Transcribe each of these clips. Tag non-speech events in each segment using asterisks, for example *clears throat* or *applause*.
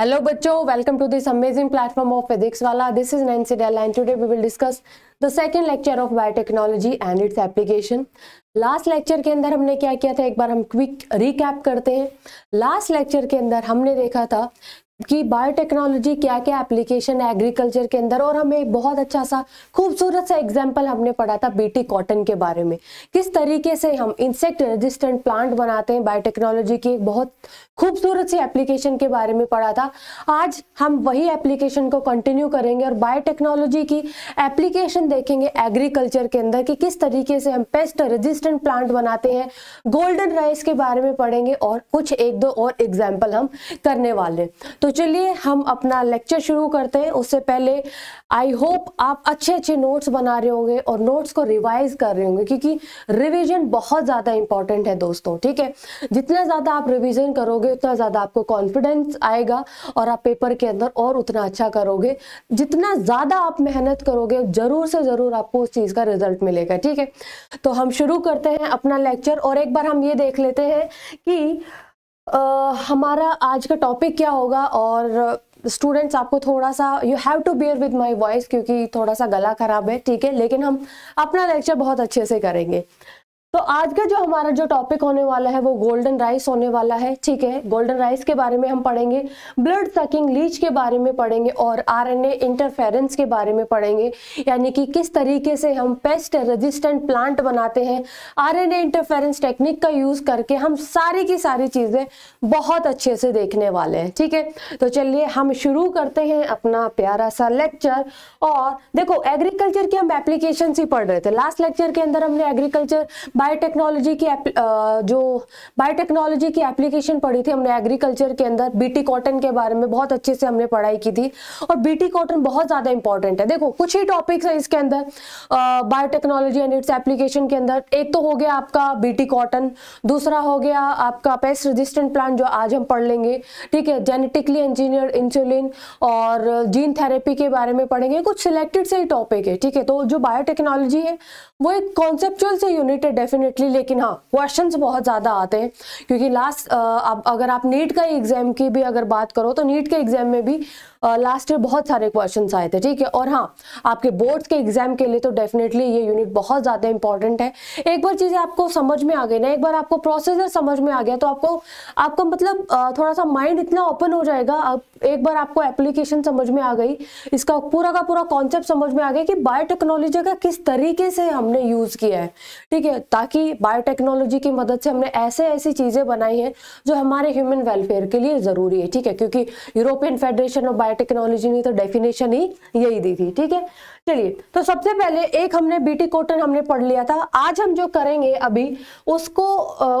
Hello बच्चों welcome to this amazing platform of Physics Wallah this is Nancy Dell and today we will discuss the second lecture of biotechnology and its application last lecture के अंदर हमने क्या किया था एक बार हम क्विक रिकैप करते हैं लास्ट लेक्चर के अंदर हमने देखा था कि बायोटेक्नोलॉजी क्या क्या एप्लीकेशन है एग्रीकल्चर के अंदर और हमें बहुत अच्छा सा खूबसूरत सा एग्जाम्पल हमने पढ़ा था बीटी कॉटन के बारे में किस तरीके से हम इंसेक्ट रेजिस्टेंट प्लांट बनाते हैं बायोटेक्नोलॉजी की एक बहुत खूबसूरत सी एप्लीकेशन के बारे में पढ़ा था आज हम वही एप्लीकेशन को कंटिन्यू करेंगे और बायोटेक्नोलॉजी की एप्लीकेशन देखेंगे एग्रीकल्चर के अंदर कि किस तरीके से हम पेस्ट रेजिस्टेंट प्लांट बनाते हैं गोल्डन राइस के बारे में पढ़ेंगे और कुछ एक दो और एग्जाम्पल हम करने वाले तो चलिए हम अपना लेक्चर शुरू करते हैं उससे पहले आई होप आप अच्छे अच्छे नोट्स बना रहे होंगे और नोट्स को रिवाइज कर रहे होंगे क्योंकि रिवीजन बहुत ज़्यादा इंपॉर्टेंट है दोस्तों ठीक है जितना ज़्यादा आप रिवीजन करोगे उतना ज़्यादा आपको कॉन्फिडेंस आएगा और आप पेपर के अंदर और उतना अच्छा करोगे जितना ज़्यादा आप मेहनत करोगे ज़रूर से ज़रूर आपको उस चीज़ का रिजल्ट मिलेगा ठीक है तो हम शुरू करते हैं अपना लेक्चर और एक बार हम ये देख लेते हैं कि uh, हमारा आज का टॉपिक क्या होगा और स्टूडेंट्स आपको थोड़ा सा you have to bear with my voice क्योंकि थोड़ा सा गला खराब है ठीक है लेकिन हम अपना लेक्चर बहुत अच्छे से करेंगे तो आज का जो हमारा जो टॉपिक होने वाला है वो गोल्डन राइस होने वाला है ठीक है गोल्डन राइस के बारे में हम पढ़ेंगे ब्लड सकिंग लीच के बारे में पढ़ेंगे और आरएनए इंटरफेरेंस के बारे में पढ़ेंगे यानी कि किस तरीके से हम पेस्ट रेजिस्टेंट प्लांट बनाते हैं आरएनए इंटरफेरेंस टेक्निक का यूज करके हम सारी की सारी चीजें बहुत अच्छे से देखने वाले हैं ठीक है तो चलिए हम शुरू करते हैं अपना प्यारा सा लेक्चर और देखो एग्रीकल्चर के हम एप्लीकेशन ही पढ़ रहे थे लास्ट लेक्चर के अंदर हमने एग्रीकल्चर बायोटेक्नोलॉजी की जो बायोटेक्नोलॉजी की एप्लीकेशन पढ़ी थी हमने एग्रीकल्चर के अंदर बीटी कॉटन के बारे में बहुत अच्छे से हमने पढ़ाई की थी और बीटी कॉटन बहुत ज़्यादा इंपॉर्टेंट है देखो कुछ ही टॉपिक्स हैं इसके अंदर बायोटेक्नोलॉजी एंड इट्स एप्लीकेशन के अंदर एक तो हो गया आपका बीटी कॉटन दूसरा हो गया आपका पेस्ट रेजिस्टेंट प्लांट जो आज हम पढ़ लेंगे ठीक है जेनेटिकली इंजीनियर इंसुलिन और जीन थेरेपी के बारे में पढ़ेंगे कुछ सिलेक्टेड से ही टॉपिक है ठीक है तो जो बायोटेक्नोलॉजी है वो एक कॉन्सेप्चुअल से यूनिट है डेफिनेटली लेकिन हाँ क्वेश्चन बहुत ज़्यादा आते हैं क्योंकि लास्ट आप अगर आप नीट का एग्जाम की भी अगर बात करो तो नीट के एग्जाम में भी लास्ट ईयर बहुत सारे क्वेश्चन आए थे ठीक है और हाँ आपके बोर्ड्स के एग्जाम के लिए तो डेफिनेटली ये यूनिट बहुत ज़्यादा इंपॉर्टेंट है एक बार चीज़ें आपको समझ में आ गई ना एक बार आपको प्रोसेसर समझ में आ गया तो आपको आपको मतलब थोड़ा सा माइंड इतना ओपन हो जाएगा अब एक बार आपको एप्लीकेशन समझ में आ गई इसका पूरा का पूरा कॉन्सेप्ट समझ में आ गया कि बायोटेक्नोलॉजी का किस तरीके से हमने यूज़ किया है ठीक है ताकि बायोटेक्नोलॉजी की मदद से हमने ऐसे ऐसी चीज़ें बनाई हैं जो हमारे ह्यूमन वेलफेयर के लिए ज़रूरी है ठीक है क्योंकि यूरोपियन फेडरेशन ऑफ बायोटेक्नोलॉजी ने तो डेफिनेशन ही यही दी थी ठीक है चलिए तो सबसे पहले एक हमने बीटी कॉटन हमने पढ़ लिया था आज हम जो करेंगे अभी उसको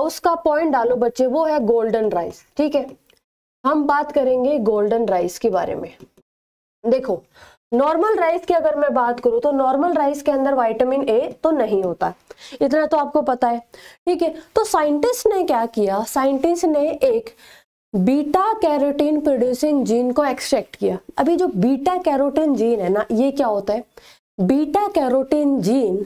उसका पॉइंट डालो बच्चे वो है गोल्डन राइस ठीक है हम बात करेंगे गोल्डन राइस के बारे में देखो नॉर्मल राइस की अगर मैं बात करूं तो नॉर्मल राइस के अंदर वाइटामिन ए तो नहीं होता इतना तो आपको पता है ठीक है तो साइंटिस्ट ने क्या किया साइंटिस्ट ने एक बीटा कैरोटीन प्रोड्यूसिंग जीन को एक्सट्रैक्ट किया अभी जो बीटा कैरोटीन जीन है ना ये क्या होता है बीटा कैरोटीन जीन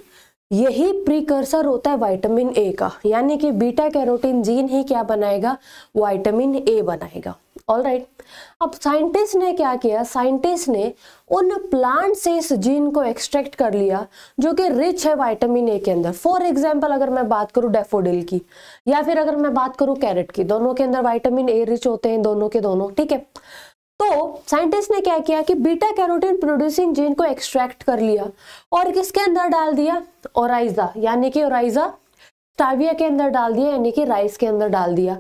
यही प्रीकर्सर होता है विटामिन ए का यानी कि बीटा कैरोटीन जीन ही क्या बनाएगा विटामिन ए बनाएगा ऑल राइट अब साइंटिस्ट ने क्या किया साइंटिस्ट ने उन प्लांट से इस जीन को एक्सट्रैक्ट कर लिया जो कि रिच है वाइटामिन ए के अंदर फॉर एग्जाम्पल अगर मैं बात करूँ डेफोडिल की या फिर अगर मैं बात करूँ कैरेट की दोनों के अंदर वाइटामिन ए रिच होते हैं दोनों के दोनों ठीक है तो साइंटिस्ट ने क्या किया कि बीटा कैरोटीन प्रोड्यूसिंग जीन को एक्सट्रैक्ट कर लिया और किसके अंदर डाल दिया ओराइजा यानी कि ओराइजा स्टाविया के अंदर डाल दिया यानी कि राइस के अंदर डाल दिया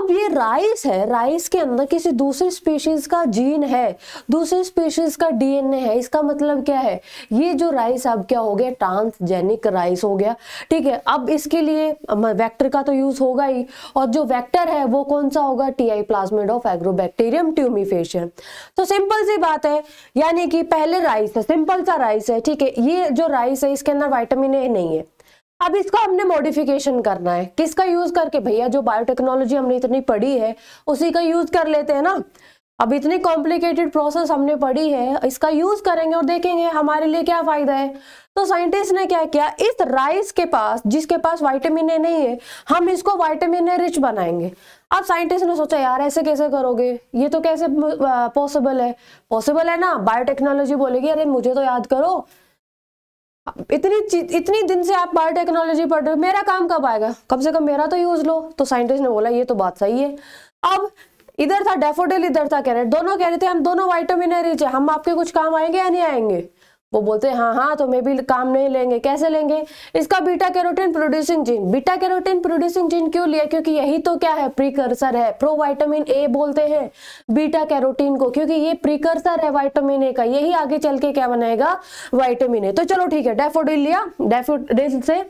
अब ये राइस है राइस के अंदर किसी दूसरे स्पीशीज का जीन है दूसरे स्पीशीज का डीएनए है इसका मतलब क्या है ये जो राइस अब क्या हो गया ट्रांसजेनिक राइस हो गया ठीक है अब इसके लिए वेक्टर का तो यूज होगा ही और जो वेक्टर है वो कौन सा होगा T I plasmid of Agrobacterium tumefaciens तो सिंपल सी बात है यानी कि पहले राइस है सिंपल सा राइस है ठीक है ये जो राइस है इसके अंदर वाइटामिन ए नहीं है अब इसका हमने मॉडिफिकेशन करना है किसका यूज करके भैया जो बायोटेक्नोलॉजी हमने इतनी पढ़ी है उसी का यूज कर लेते हैं ना अब इतनी कॉम्प्लिकेटेड प्रोसेस हमने पढ़ी है इसका यूज करेंगे और देखेंगे हमारे लिए क्या फायदा है तो साइंटिस्ट ने क्या किया इस राइस के पास जिसके पास वाइटामिन ए नहीं है हम इसको वाइटामिन ए रिच बनाएंगे अब साइंटिस्ट ने सोचा यार ऐसे कैसे करोगे ये तो कैसे पॉसिबल है पॉसिबल है ना बायोटेक्नोलॉजी बोलेगी अरे मुझे तो याद करो इतनी इतनी दिन से आप बायोटेक्नोलॉजी पढ़ रहे हो मेरा काम कब आएगा कम से कम मेरा तो यूज लो तो साइंटिस्ट ने बोला ये तो बात सही है अब इधर था डेफोडिल इधर था कह रहे दोनों कह रहे थे हम दोनों वाइटामिन है हम आपके कुछ काम आएंगे या नहीं आएंगे वो बोलते हैं हाँ हाँ तो मैं भी काम नहीं लेंगे कैसे लेंगे इसका beta carotene producing gene beta carotene producing gene क्यों लिया क्योंकि यही तो क्या है प्रीकर्सर है प्रो वाइटामिन ए बोलते हैं बीटा कैरोटीन को क्योंकि ये प्रीकर्सर है वाइटामिन ए का यही आगे चल के क्या बनाएगा वाइटामिन ए तो चलो ठीक है डेफोडिल लिया डेफोडिल से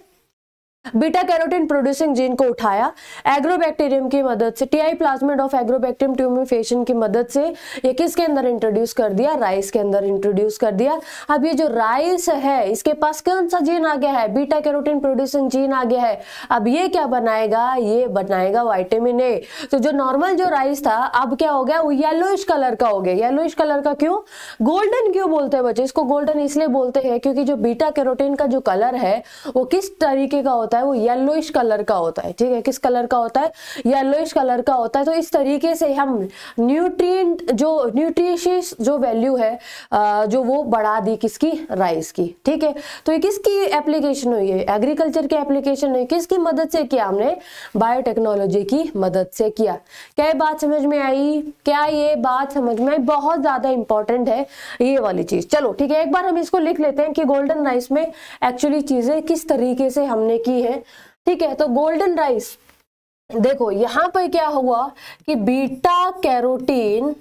बीटा कैरोटीन प्रोड्यूसिंग जीन को उठाया एग्रोबैक्टीरियम की मदद से TI plasmid of Agrobacterium tumefaciens की मदद से ये किसके अंदर इंट्रोड्यूस कर दिया राइस के अंदर इंट्रोड्यूस कर दिया अब ये जो राइस है इसके पास कौन सा जीन आ गया है बीटा कैरोटीन प्रोड्यूसिंग जीन आ गया है अब ये क्या बनाएगा ये बनाएगा वाइटामिन ए तो जो नॉर्मल जो राइस था अब क्या हो गया वो येलोइश कलर का हो गया येलोइश कलर का क्यों गोल्डन क्यों बोलते हैं बच्चे इसको गोल्डन इसलिए बोलते हैं क्योंकि जो बीटा कैरोटीन का जो कलर है वो किस तरीके का होता होता है वो येलोइश कलर का होता है ठीक है किस कलर का होता है येलोइश कलर का होता है तो इस तरीके से हम न्यूट्रिएंट जो न्यूट्रिशियस जो वैल्यू है जो वो बढ़ा दी किसकी राइस की ठीक है तो ये किसकी एप्लीकेशन हुई है एग्रीकल्चर की एप्लीकेशन हुई किसकी मदद से किया हमने बायोटेक्नोलॉजी की मदद से किया क्या ये बात समझ में आई क्या ये बात समझ में आई बहुत ज़्यादा इंपॉर्टेंट है ये वाली चीज़ चलो ठीक है एक बार हम इसको लिख लेते हैं कि गोल्डन राइस में एक्चुअली चीज़ें किस तरीके से हमने की होती है ठीक है तो गोल्डन राइस देखो यहां पर क्या हुआ कि beta carotene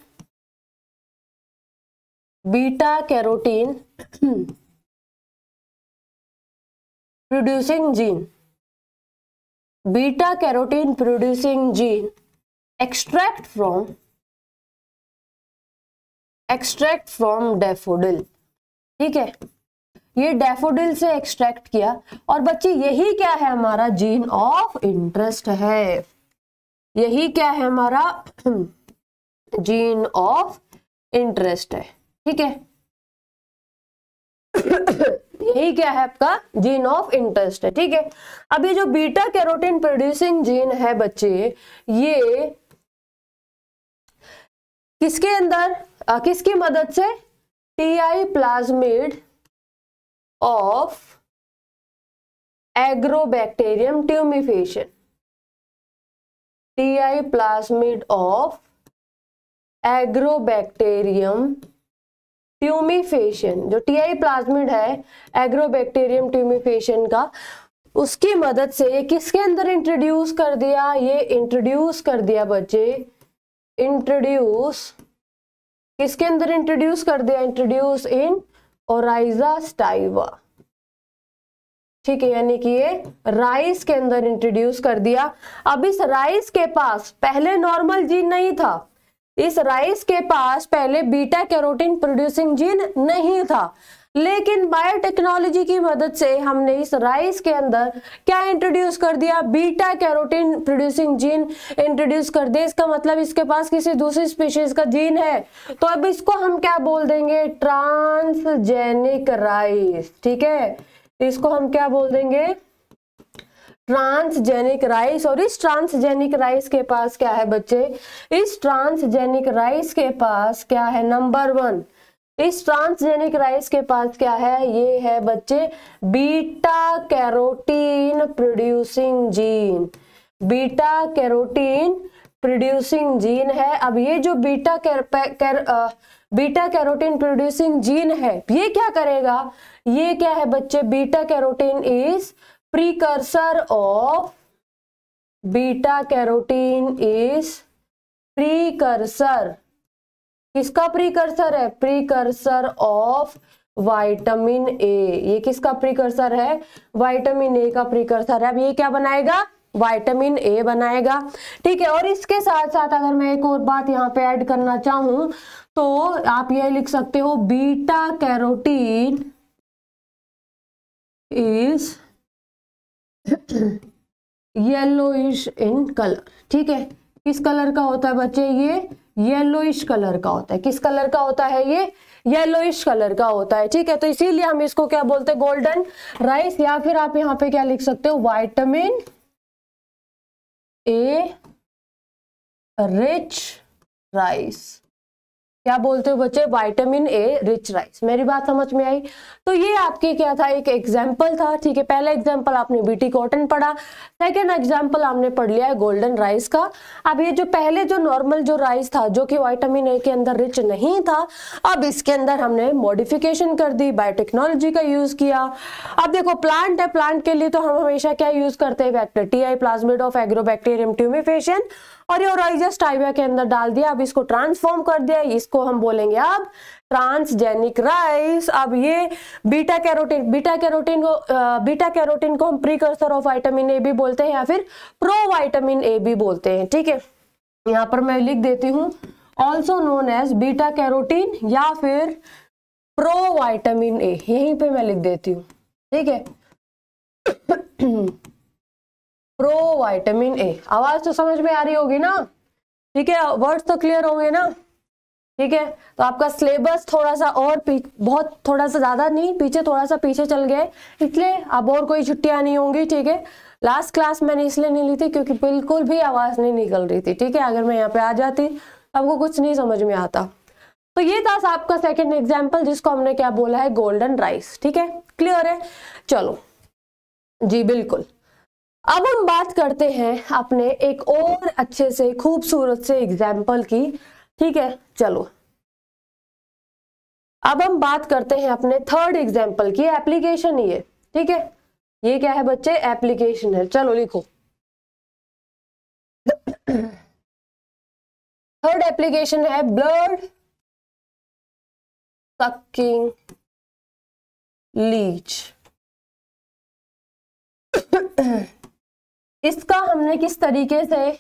beta carotene producing gene beta carotene producing gene extract from extract from daffodil ठीक है ये डेफोडिल से एक्सट्रैक्ट किया और बच्चे यही क्या है हमारा जीन ऑफ इंटरेस्ट है यही क्या है हमारा जीन ऑफ इंटरेस्ट है ठीक है *clears throat* यही क्या है आपका जीन ऑफ इंटरेस्ट है ठीक है अब ये जो बीटा कैरोटीन प्रोड्यूसिंग जीन है बच्चे ये किसके अंदर आ, किसकी मदद से T I plasmid of Agrobacterium tumefaciens T I plasmid of Agrobacterium tumefaciens जो टी आई प्लाज्मिड है एग्रोबैक्टेरियम ट्यूमिफेशन का उसकी मदद से ये किसके अंदर इंट्रोड्यूस कर दिया ये इंट्रोड्यूस कर दिया बच्चे इंट्रोड्यूस किसके अंदर इंट्रोड्यूस कर दिया इंट्रोड्यूस इन ओराइजा स्टाइवा ठीक है यानी कि ये राइस के अंदर इंट्रोड्यूस कर दिया अब इस राइस के पास पहले नॉर्मल जीन नहीं था इस राइस के पास पहले बीटा कैरोटीन प्रोड्यूसिंग जीन नहीं था लेकिन बायोटेक्नोलॉजी की मदद से हमने इस राइस के अंदर क्या इंट्रोड्यूस कर दिया beta carotene producing gene introduce कर दिया इसका मतलब इसके पास किसी दूसरी स्पीशीज का जीन है तो अब इसको हम क्या बोल देंगे ट्रांसजेनिक राइस ठीक है इसको हम क्या बोल देंगे ट्रांसजेनिक राइस और इस ट्रांसजेनिक राइस के पास क्या है बच्चे इस ट्रांसजेनिक राइस के पास क्या है नंबर वन इस ट्रांसजेनिक राइस के पास क्या है ये है बच्चे beta carotene producing gene beta carotene producing gene है अब ये जो बीटा कैर, बीटा कैरोटीन प्रोड्यूसिंग जीन है ये क्या करेगा ये क्या है बच्चे beta carotene is precursor of beta carotene is precursor किसका प्रीकर्सर है प्रीकर्सर ऑफ वाइटामिन ए ये किसका प्रीकर्सर है वाइटामिन ए का प्रीकर्सर है अब ये क्या बनाएगा वाइटामिन ए बनाएगा ठीक है और इसके साथ साथ अगर मैं एक और बात यहाँ पे ऐड करना चाहूं तो आप यह लिख सकते हो beta carotene is yellowish in colour ठीक है किस कलर का होता है बच्चे ये येलोइश कलर का होता है किस कलर का होता है ये येलोइश कलर का होता है ठीक है तो इसीलिए हम इसको क्या बोलते हैं गोल्डन राइस या फिर आप यहां पे क्या लिख सकते हो वाइटामिन ए रिच राइस क्या बोलते हो बच्चे वाइटामिन ए रिच राइस मेरी बात समझ में आई तो ये आपके क्या था एक एग्जाम्पल था ठीक है पहला एग्जाम्पल आपने बीटी कॉटन पढ़ा सेकेंड एग्जाम्पल आपने पढ़ लिया है गोल्डन राइस का अब ये जो पहले जो नॉर्मल जो राइस था जो कि वाइटामिन ए के अंदर रिच नहीं था अब इसके अंदर हमने मॉडिफिकेशन कर दी बायोटेक्नोलॉजी का यूज किया अब देखो प्लांट है प्लांट के लिए तो हम हमेशा क्या यूज करते हैं bacteria plasmid of Agrobacterium tumefaciens और ये ओराइजस टाइबिया के अंदर डाल दिया अब इसको ट्रांसफॉर्म कर दिया इसको हम बोलेंगे अब ट्रांसजेनिक राइस अब ये बीटा कैरोटीन बीटा कैरोटीन को बीटा कैरोटीन को हम प्रीकर्सर ऑफ वाइटामिन ए भी बोलते हैं या फिर प्रो वाइटामिन ए भी बोलते हैं ठीक है यहाँ पर मैं लिख देती हूँ also known as beta carotene या फिर प्रो वाइटामिन ए यहीं पे मैं लिख देती हूँ ठीक है प्रो वाइटामिन ए आवाज तो समझ में आ रही होगी ना ठीक है वर्ड्स तो क्लियर होंगे ना ठीक है तो आपका सिलेबस थोड़ा सा और बहुत थोड़ा सा ज्यादा नहीं पीछे थोड़ा सा पीछे चल गए इसलिए अब और कोई छुट्टियां नहीं होंगी ठीक है लास्ट क्लास मैंने इसलिए नहीं ली थी क्योंकि बिल्कुल भी आवाज नहीं निकल रही थी ठीक है अगर मैं यहाँ पे आ जाती आपको कुछ नहीं समझ में आता तो ये था आपका सेकेंड एग्जाम्पल जिसको हमने क्या बोला है गोल्डन राइस ठीक है क्लियर है चलो जी बिल्कुल अब हम बात करते हैं अपने एक और अच्छे से खूबसूरत से एग्जाम्पल की ठीक है चलो अब हम बात करते हैं अपने थर्ड एग्जाम्पल की एप्लीकेशन ये ठीक है ये क्या है बच्चे एप्लीकेशन है चलो लिखो थर्ड एप्लीकेशन है ब्लड सकिंग लीच इसका हमने किस तरीके से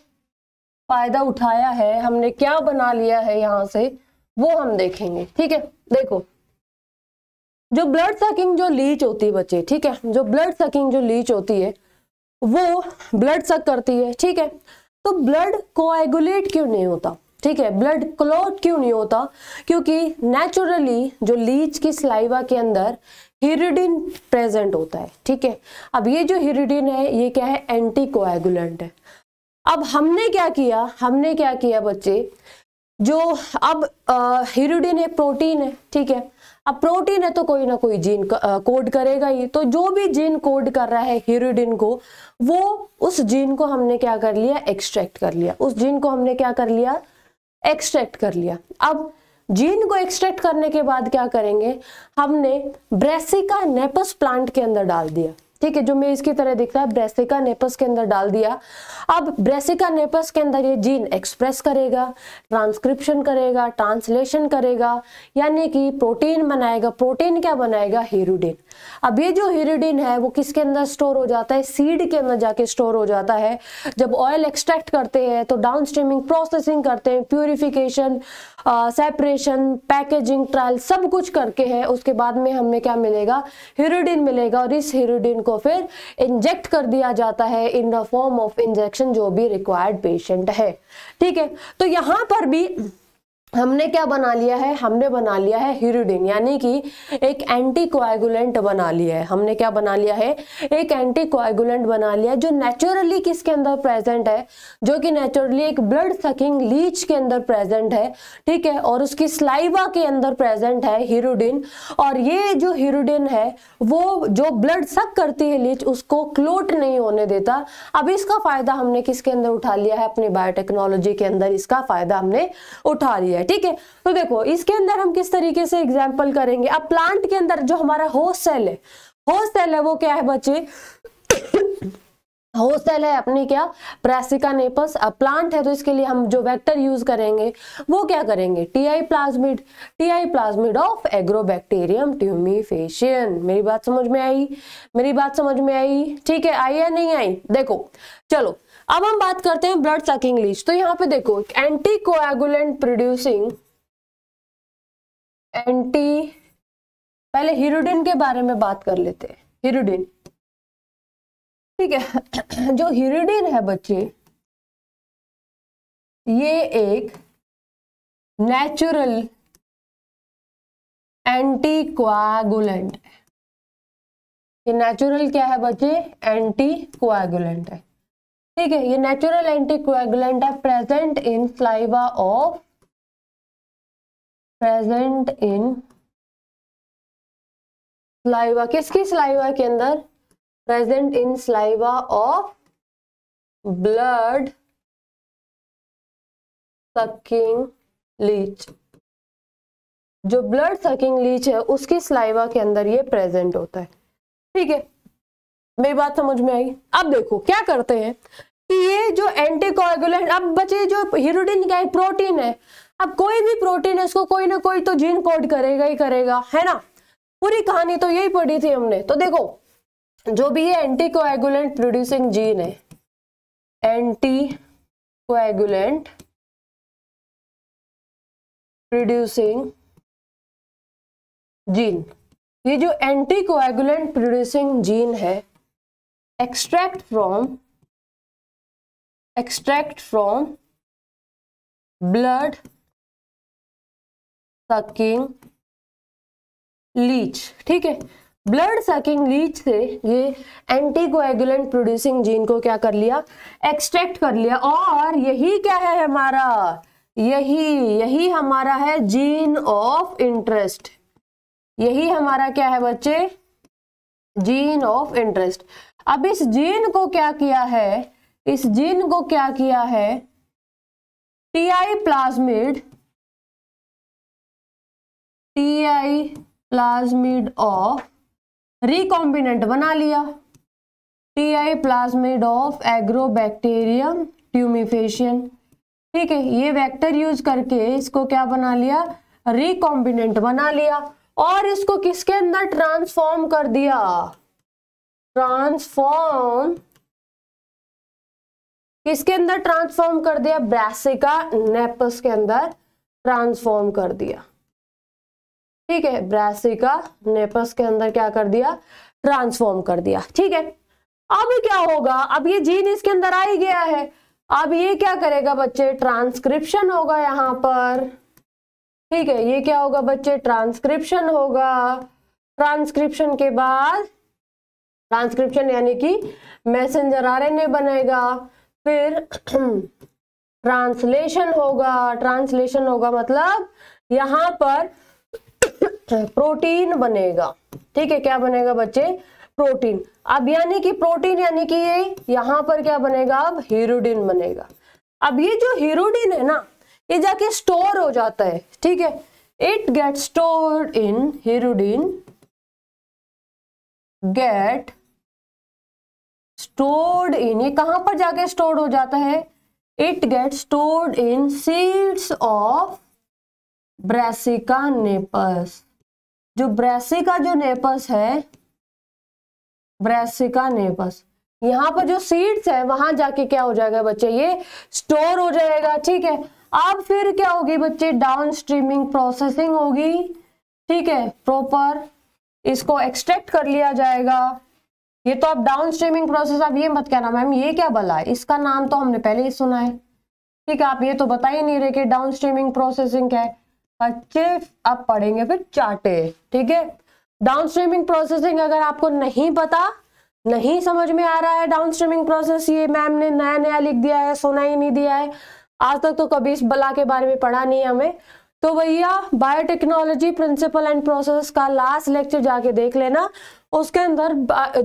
फायदा उठाया है हमने क्या बना लिया है यहां से वो हम देखेंगे ठीक है देखो जो ब्लड सकिंग जो लीच होती है बच्चे ठीक है जो ब्लड सकिंग जो लीच होती है वो ब्लड सक करती है ठीक है तो ब्लड कोएगुलेट क्यों नहीं होता ठीक है ब्लड क्लॉट क्यों नहीं होता क्योंकि नेचुरली जो लीच की स्लाइवा के अंदर हिरिडिन प्रेजेंट होता है ठीक है अब ये जो हिरिडिन है ये क्या है एंटी कोएगुलेंट है अब हमने क्या किया हमने क्या किया बच्चे जो अब हिरिडिन एक प्रोटीन है ठीक है अब प्रोटीन है तो कोई ना कोई जीन कोड करेगा ही तो जो भी जीन कोड कर रहा है हिरिडिन को वो उस जीन को हमने क्या कर लिया एक्सट्रैक्ट कर लिया उस जीन को हमने क्या कर लिया एक्सट्रैक्ट कर लिया अब जीन को एक्सट्रैक्ट करने के बाद क्या करेंगे हमने ब्रेसिका नेपस प्लांट के अंदर डाल दिया ठीक है जो मैं इसकी तरह दिखता है ब्रेसिका नेपस के अंदर डाल दिया अब ब्रेसिका नेपस के अंदर ये जीन एक्सप्रेस करेगा ट्रांसक्रिप्शन करेगा ट्रांसलेशन करेगा यानी कि प्रोटीन बनाएगा प्रोटीन क्या बनाएगा हीरोडिन अब ये जो हीरोडिन है वो किसके अंदर स्टोर हो जाता है सीड के अंदर जाके स्टोर हो जाता है जब ऑयल एक्सट्रैक्ट करते हैं तो डाउन प्रोसेसिंग करते हैं प्योरिफिकेशन सेपरेशन पैकेजिंग ट्रायल सब कुछ करके है उसके बाद में हमें क्या मिलेगा हीरोडिन मिलेगा और इस हीरोडिन को फिर इंजेक्ट कर दिया जाता है in the form of injection जो भी रिक्वायर्ड पेशेंट है ठीक है तो यहां पर भी हमने क्या बना लिया है हमने बना लिया है हीरोडिन यानी कि एक एंटी कोएगुलेंट बना लिया है हमने क्या बना लिया है एक एंटी कोएगुलेंट बना लिया है जो नेचुरली किसके अंदर प्रेजेंट है जो कि नेचुरली एक ब्लड सकिंग लीच के अंदर प्रेजेंट है ठीक है और उसकी स्लाइवा के अंदर प्रेजेंट है हीरोडिन और ये जो हिरोडिन है वो जो ब्लड सक करती है लीच उसको क्लोट नहीं होने देता अब इसका फायदा हमने किसके अंदर उठा लिया है अपनी बायोटेक्नोलॉजी के अंदर इसका फायदा हमने उठा लिया है ठीक है तो देखो इसके अंदर हम किस तरीके से एग्जाम्पल करेंगे अब प्लांट के अंदर जो हमारा होस्ट सेल है होस्ट सेल है वो क्या है बच्चे होस्ट *coughs* सेल है अपनी क्या प्रेसिका नेपस अब प्लांट है तो इसके लिए हम जो वेक्टर यूज करेंगे वो क्या करेंगे T I plasmid T I plasmid of Agrobacterium tumefaciens मेरी बात समझ में आई मेरी बात समझ में आई ठीक है आई या नहीं आई देखो चलो अब हम बात करते हैं ब्लड सकिंग लीच तो यहां पे देखो एंटी कोएगुलेंट प्रोड्यूसिंग एंटी पहले हिरोडिन के बारे में बात कर लेते हैं हिरोडिन ठीक है *clears throat* जो हिरोडिन है बच्चे ये एक नेचुरल एंटी कोएगुलेंट है ये नेचुरल क्या है बच्चे एंटी कोएगुलेंट है ठीक है ये नेचुरल एंटीकोएगुलेंट है present in saliva of present in saliva किसकी स्लाइवा के अंदर present in saliva of blood sucking leech जो ब्लड सकिंग लीच है उसकी स्लाइवा के अंदर ये प्रेजेंट होता है ठीक है मेरी बात समझ में आई अब देखो क्या करते हैं कि ये जो एंटीकोगुलेंट अब बचे जो हीरोडिन क्या है प्रोटीन है अब कोई भी प्रोटीन है उसको कोई ना कोई तो जीन कोड करेगा ही करेगा है ना पूरी कहानी तो यही पढ़ी थी हमने तो देखो जो भी ये एंटीकोएगुलेंट प्रोड्यूसिंग जीन है एंटी कोएगुलेंट प्रोड्यूसिंग जीन ये जो एंटी कोएगुलेंट प्रोड्यूसिंग जीन है extract from extract from blood sucking leech ठीक है ब्लड सकिंग लीच से ये एंटीकोएगुलेंट प्रोड्यूसिंग जीन को क्या कर लिया एक्सट्रैक्ट कर लिया और यही क्या है हमारा यही यही हमारा है जीन ऑफ इंटरेस्ट यही हमारा क्या है बच्चे जीन ऑफ इंटरेस्ट अब इस जीन को क्या किया है इस जीन को क्या किया है T I plasmid T I plasmid of recombinant बना लिया T I plasmid of bacterium tumefaciens ठीक है ये वेक्टर यूज करके इसको क्या बना लिया रिकॉम्बिनेंट बना लिया और इसको किसके अंदर ट्रांसफॉर्म कर दिया ट्रांसफॉर्म किसके अंदर ट्रांसफॉर्म कर दिया ब्रासिका नेपस के अंदर ट्रांसफॉर्म कर दिया ठीक है ब्रासिका नेपस के अंदर क्या कर दिया ट्रांसफॉर्म कर दिया ठीक है अब क्या होगा अब ये जीन इसके अंदर आ ही गया है अब ये क्या करेगा बच्चे ट्रांसक्रिप्शन होगा यहां पर ठीक है ये क्या होगा बच्चे ट्रांसक्रिप्शन होगा ट्रांसक्रिप्शन के बाद ट्रांसक्रिप्शन यानी कि मैसेंजर आरएनए बनेगा फिर ट्रांसलेशन होगा ट्रांसलेशन होगा मतलब यहाँ पर प्रोटीन बनेगा ठीक है क्या बनेगा बच्चे प्रोटीन अब यानी कि प्रोटीन यानी कि ये यहां पर क्या बनेगा अब हीरोडीन बनेगा अब ये जो हीरोडीन है ना ये जाके स्टोर हो जाता है ठीक है it get stored in hirudin get stored in ये कहां पर जाके स्टोर हो जाता है it get stored in seeds of Brassica napus जो ब्रैसिका जो नेपस है ब्रेसिका नेपस यहाँ पर जो सीड्स है वहां जाके क्या हो जाएगा बच्चे ये स्टोर हो जाएगा ठीक है अब फिर क्या होगी बच्चे डाउन स्ट्रीमिंग प्रोसेसिंग होगी ठीक है प्रॉपर इसको एक्सट्रैक्ट कर लिया जाएगा ये तो आप डाउन स्ट्रीमिंग प्रोसेस आप ये मत कहना मैम ये क्या बला है इसका नाम तो हमने पहले ही सुना है ठीक है आप ये तो बता ही नहीं रहे कि डाउन स्ट्रीमिंग प्रोसेसिंग क्या है बच्चे आप पढ़ेंगे फिर चाटे ठीक है डाउन स्ट्रीमिंग प्रोसेसिंग अगर आपको नहीं पता नहीं समझ में आ रहा है डाउन स्ट्रीमिंग प्रोसेस ये मैम ने नया नया लिख दिया है सुना ही नहीं दिया है आज तक तो कभी इस बला के बारे में पढ़ा नहीं हमें तो भैया बायोटेक्नोलॉजी प्रिंसिपल एंड प्रोसेस का लास्ट लेक्चर जाके देख लेना उसके अंदर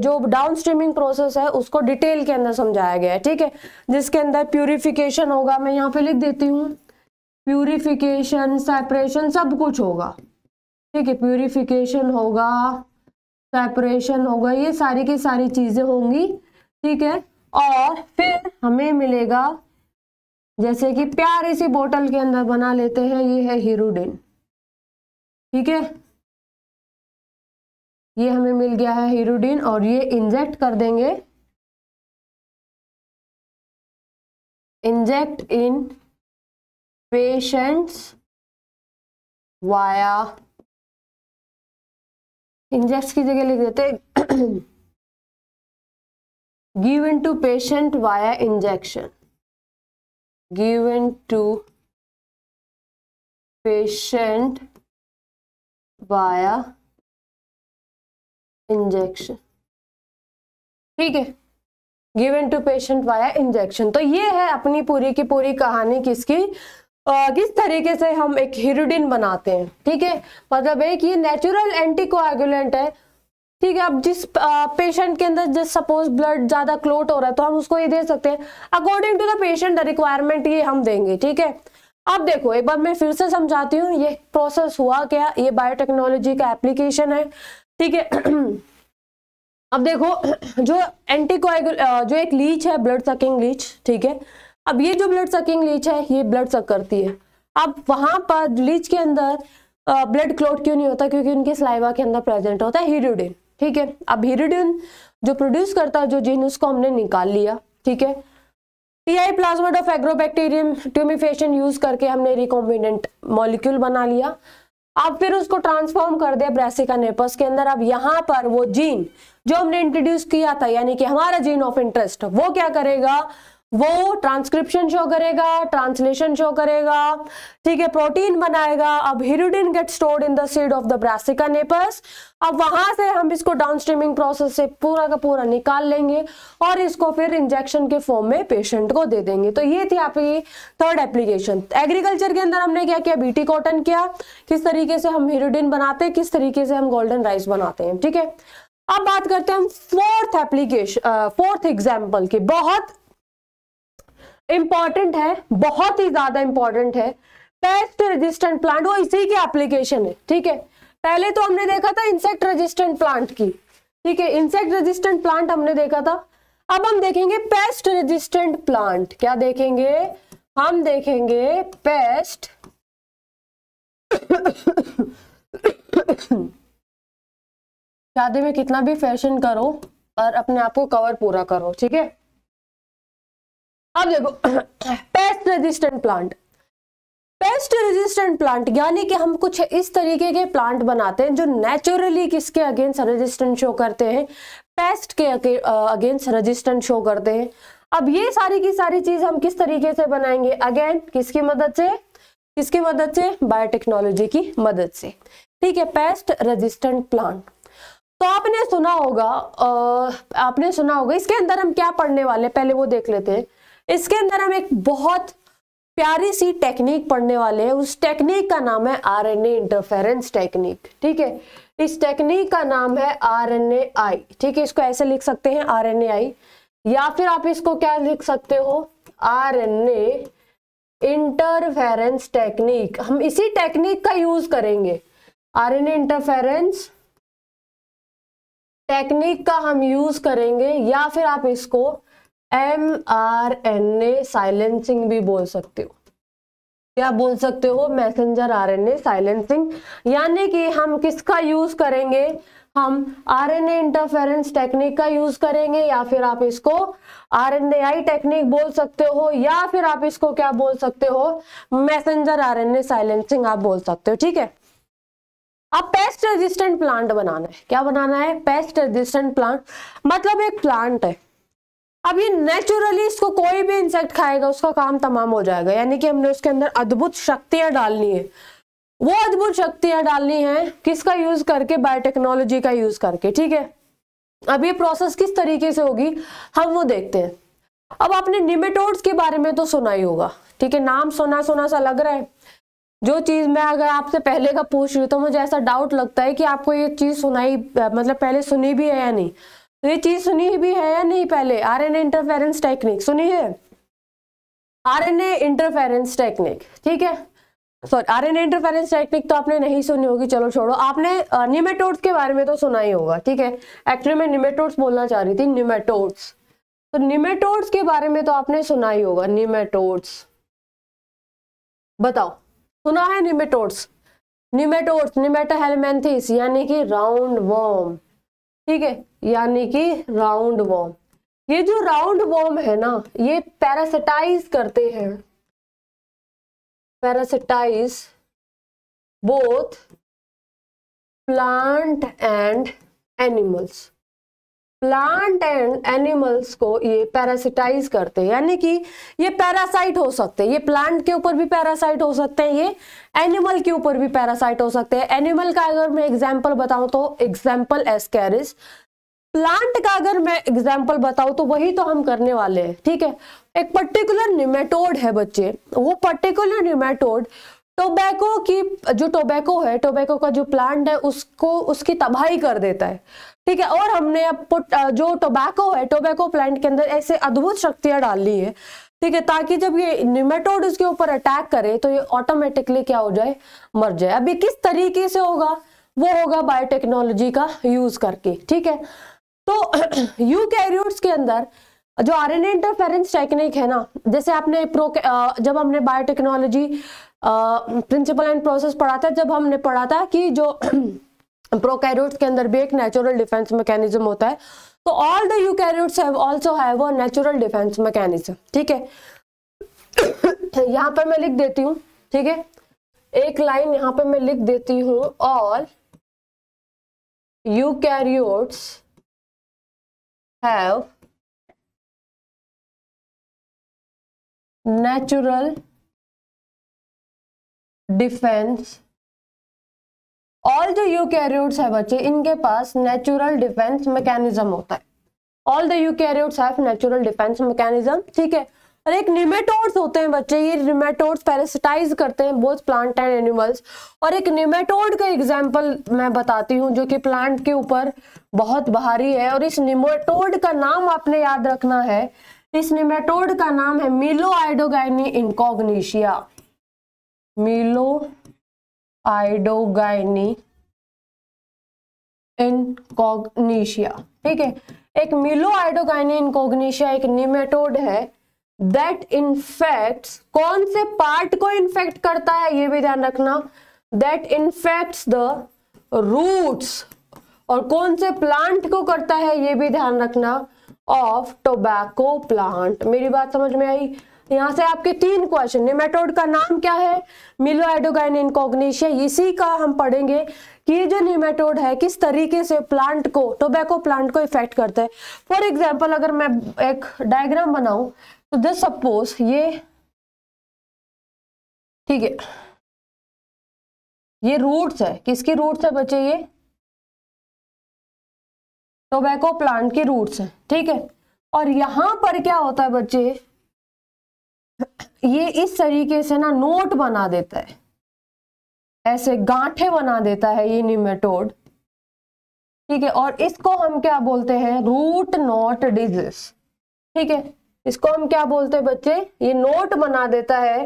जो डाउन स्ट्रीमिंग प्रोसेस है उसको डिटेल के अंदर समझाया गया है ठीक है जिसके अंदर प्यूरिफिकेशन होगा मैं यहाँ पे लिख देती हूँ प्यूरिफिकेशन सेपरेशन सब कुछ होगा ठीक है प्यूरिफिकेशन होगा सेपरेशन होगा ये सारी की सारी चीज़ें होंगी ठीक है और फिर हमें मिलेगा जैसे कि प्यारी सी बोतल के अंदर बना लेते हैं ये है हीरोडिन ठीक है ये हमें मिल गया है हीरोडीन और ये इंजेक्ट कर देंगे inject in patients via inject की जगह लिख देते given to patient via injection given to patient via injection ठीक है given to patient via injection तो ये है अपनी पूरी की पूरी कहानी किसकी आ, किस तरीके से हम एक हिरोडिन बनाते हैं ठीक है मतलब एक ये नेचुरल एंटीकोआगुलेंट है ठीक है अब जिस पेशेंट के अंदर जस्ट सपोज ब्लड ज्यादा क्लोट हो रहा है तो हम उसको ये दे सकते हैं according to the patient requirement ये हम देंगे ठीक है अब देखो एक बार मैं फिर से समझाती हूँ ये प्रोसेस हुआ क्या ये बायोटेक्नोलॉजी का एप्लीकेशन है ठीक है *clears throat* अब देखो जो एंटी जो एक लीच है ब्लड सकिंग लीच ठीक है अब ये जो ब्लड सकिंग लीच है ये ब्लड सक करती है अब वहां पर लीच के अंदर ब्लड क्लोट क्यों नहीं होता क्योंकि उनके स्लाइवा के अंदर प्रेजेंट होता है हीरोडिन ठीक है अब हीरोडिन जो प्रोड्यूस करता है जो जीन उसको हमने निकाल लिया ठीक है TI plasma of Agrobacterium tumefaciens use करके हमने रिकॉम्बिनेंट मॉलिक्यूल बना लिया अब फिर उसको ट्रांसफॉर्म कर दिया ब्रेसिका नेपस के अंदर अब यहां पर वो जीन जो हमने इंट्रोड्यूस किया था यानी कि हमारा जीन ऑफ इंटरेस्ट वो क्या करेगा वो ट्रांसक्रिप्शन शो करेगा ट्रांसलेशन शो करेगा ठीक है प्रोटीन बनाएगा अब hirudin get stored in the seed of the Brassica napus अब वहां से हम इसको डाउन स्ट्रीमिंग प्रोसेस से पूरा का पूरा निकाल लेंगे और इसको फिर इंजेक्शन के फॉर्म में पेशेंट को दे देंगे तो ये थी आपकी थर्ड एप्लीकेशन एग्रीकल्चर के अंदर हमने क्या किया बीटी कॉटन किया किस तरीके से हम हिरोडिन बनाते हैं किस तरीके से हम गोल्डन राइस बनाते हैं ठीक है अब बात करते हैं हम फोर्थ एप्लीकेशन फोर्थ एग्जाम्पल की बहुत इंपॉर्टेंट है बहुत ही ज्यादा इंपॉर्टेंट है पेस्ट रेजिस्टेंट प्लांट वो इसी की एप्लीकेशन है ठीक है पहले तो हमने देखा था इंसेक्ट रेजिस्टेंट प्लांट की ठीक है इंसेक्ट रेजिस्टेंट प्लांट हमने देखा था अब हम देखेंगे पेस्ट रेजिस्टेंट प्लांट क्या देखेंगे हम देखेंगे पेस्ट शादी में कितना भी फैशन करो और अपने आप को कवर पूरा करो ठीक है अब देखो pest resistant plant pest resistant plant यानी कि हम कुछ इस तरीके के प्लांट बनाते हैं जो नेचुरली किसके अगेंस्ट रेजिस्टेंट शो करते हैं पेस्ट के अगेंस्ट रेजिस्टेंट शो करते हैं अब ये सारी की सारी चीज हम किस तरीके से बनाएंगे अगेन किसकी मदद से किसकी मदद से बायोटेक्नोलॉजी की मदद से ठीक है पेस्ट रेजिस्टेंट प्लांट तो आपने सुना होगा आ, आपने सुना होगा इसके अंदर हम क्या पढ़ने वाले पहले वो देख लेते हैं इसके अंदर हम एक बहुत प्यारी सी टेक्निक पढ़ने वाले हैं उस टेक्निक का नाम है आरएनए इंटरफेरेंस टेक्निक ठीक है इस टेक्निक का नाम है आरएनए आई ठीक है इसको ऐसे लिख सकते हैं आरएनए आई या फिर आप इसको क्या लिख सकते हो आरएनए इंटरफेरेंस टेक्निक हम इसी टेक्निक का यूज करेंगे आरएनए इंटरफेरेंस टेक्निक का हम यूज करेंगे या फिर आप इसको M R N A silencing भी बोल सकते हो क्या बोल सकते हो messenger R N A silencing यानी कि हम किसका यूज करेंगे हम R N A interference technique का यूज करेंगे या फिर आप इसको R N A I technique बोल सकते हो या फिर आप इसको क्या बोल सकते हो messenger R N A silencing आप बोल सकते हो ठीक है अब पेस्ट रेजिस्टेंट प्लांट बनाना है क्या बनाना है पेस्ट रेजिस्टेंट प्लांट मतलब एक प्लांट है अब ये नेचुरली इसको कोई भी इंसेक्ट खाएगा उसका काम तमाम हो जाएगा यानी कि हमने उसके अंदर अद्भुत शक्तियां डालनी है वो अद्भुत शक्तियां डालनी है किसका यूज करके बायोटेक्नोलॉजी का यूज करके ठीक है अब ये प्रोसेस किस तरीके से होगी हम वो देखते हैं अब आपने निमेटोड्स के बारे में तो सुना ही होगा ठीक है नाम सुना सुना सा लग रहा है जो चीज मैं अगर आपसे पहले का पूछ रही हूँ तो मुझे ऐसा डाउट लगता है कि आपको ये चीज सुनाई मतलब पहले सुनी भी है या नहीं तो ये चीज सुनी भी है या नहीं पहले आर एन इंटरफेरेंस टेक्निक सुनी है आर एन इंटरफेरेंस टेक्निक ठीक है sorry R N interference technique तो आपने नहीं सुनी होगी चलो छोड़ो आपने निमेटोड्स के बारे में तो सुना ही होगा ठीक है एक्चुअली मैं निमेटोड्स बोलना चाह रही थी निमेटोड्स तो निमेटोड्स के बारे में तो आपने सुना ही होगा निमेटोड्स बताओ सुना है निमेटोड्स निमेटोड्स निमेटा हेलमेंथिस यानी कि राउंड वॉर्म ठीक है यानी कि राउंड वॉर्म ये जो राउंड वॉर्म है ना ये पैरासिटाइज करते हैं parasitize both plant and animals plant and animals को ये पैरासिटाइज करते हैं यानी कि ये पैरासाइट हो सकते हैं ये प्लांट के ऊपर भी पैरासाइट हो सकते हैं ये एनिमल के ऊपर भी पैरासाइट हो सकते हैं एनिमल का अगर मैं एग्जांपल बताऊं तो एग्जांपल एस्कैरिस प्लांट का अगर मैं एग्जाम्पल बताऊँ तो वही तो हम करने वाले हैं ठीक है एक पर्टिकुलर निमेटोड है बच्चे वो पर्टिकुलर निमेटोड टोबैको की जो टोबैको है टोबैको का जो प्लांट है उसको उसकी तबाही कर देता है ठीक है और हमने अब जो टोबैको है टोबैको प्लांट के अंदर ऐसे अद्भुत शक्तियां डाल ली है ठीक है ताकि जब ये निमेटोड उसके ऊपर अटैक करे तो ये ऑटोमेटिकली क्या हो जाए मर जाए अब ये किस तरीके से होगा वो होगा बायोटेक्नोलॉजी का यूज करके ठीक है तो यू *clears throat* कैरियोट्स के अंदर जो आर एन इंटरफेरेंस टेक्निक है ना जैसे आपने प्रो जब हमने बायोटेक्नोलॉजी प्रिंसिपल एंड प्रोसेस पढ़ा था जब हमने पढ़ा था कि जो प्रोकैरियोट्स *clears throat* के अंदर भी एक नेचुरल डिफेंस मैकेनिज्म होता है तो all the you have also have a natural defence mechanism ठीक है *clears throat* यहाँ पर मैं लिख देती हूँ ठीक है एक लाइन यहाँ पर मैं लिख देती हूँ all karyotes have natural defence all जो यूकैरियोट्स है बच्चे इनके पास नेचुरल डिफेंस मैकेनिज्म होता है all the eukaryotes have natural defence mechanism ठीक है और एक निमेटोड्स होते हैं बच्चे ये निमेटोड्स पैरासिटाइज करते हैं बोथ प्लांट एंड एनिमल्स और एक निमेटोड का एग्जाम्पल मैं बताती हूँ जो कि प्लांट के ऊपर बहुत भारी है और इस निमेटोड का नाम आपने याद रखना है इस निमेटोड का नाम है मिलो आइडोगाइनी इनकोग्निशिया मिलो आइडोगाइनी इनकोग्निशिया ठीक है एक मिलो आइडोगाइनी इनकोग्निशिया एक निमेटोड है दैट इन्फेक्ट कौन से पार्ट को इन्फेक्ट करता है ये भी ध्यान रखना दैट इन्फेक्ट्स द रूट्स और कौन से प्लांट को करता है ये भी ध्यान रखना ऑफ टोबैको प्लांट मेरी बात समझ में आई यहां से आपके तीन क्वेश्चन निमेटोड का नाम क्या है मिलो एडोगाइन इनकॉग्निशिया इसी का हम पढ़ेंगे कि ये जो निमेटोड है किस तरीके से प्लांट को टोबैको प्लांट को इफेक्ट करता है फॉर एग्जाम्पल अगर मैं एक डायग्राम बनाऊं तो दिस सपोज ये ठीक है ये रूट्स है किसकी रूट्स है बच्चे ये टोबैको प्लांट की रूट्स है ठीक है और यहां पर क्या होता है बच्चे ये इस तरीके से ना नोट बना देता है ऐसे गांठे बना देता है ये निमेटोड ठीक है और इसको हम क्या बोलते हैं रूट नोट डिजीज ठीक है इसको हम क्या बोलते हैं बच्चे ये नोट बना देता है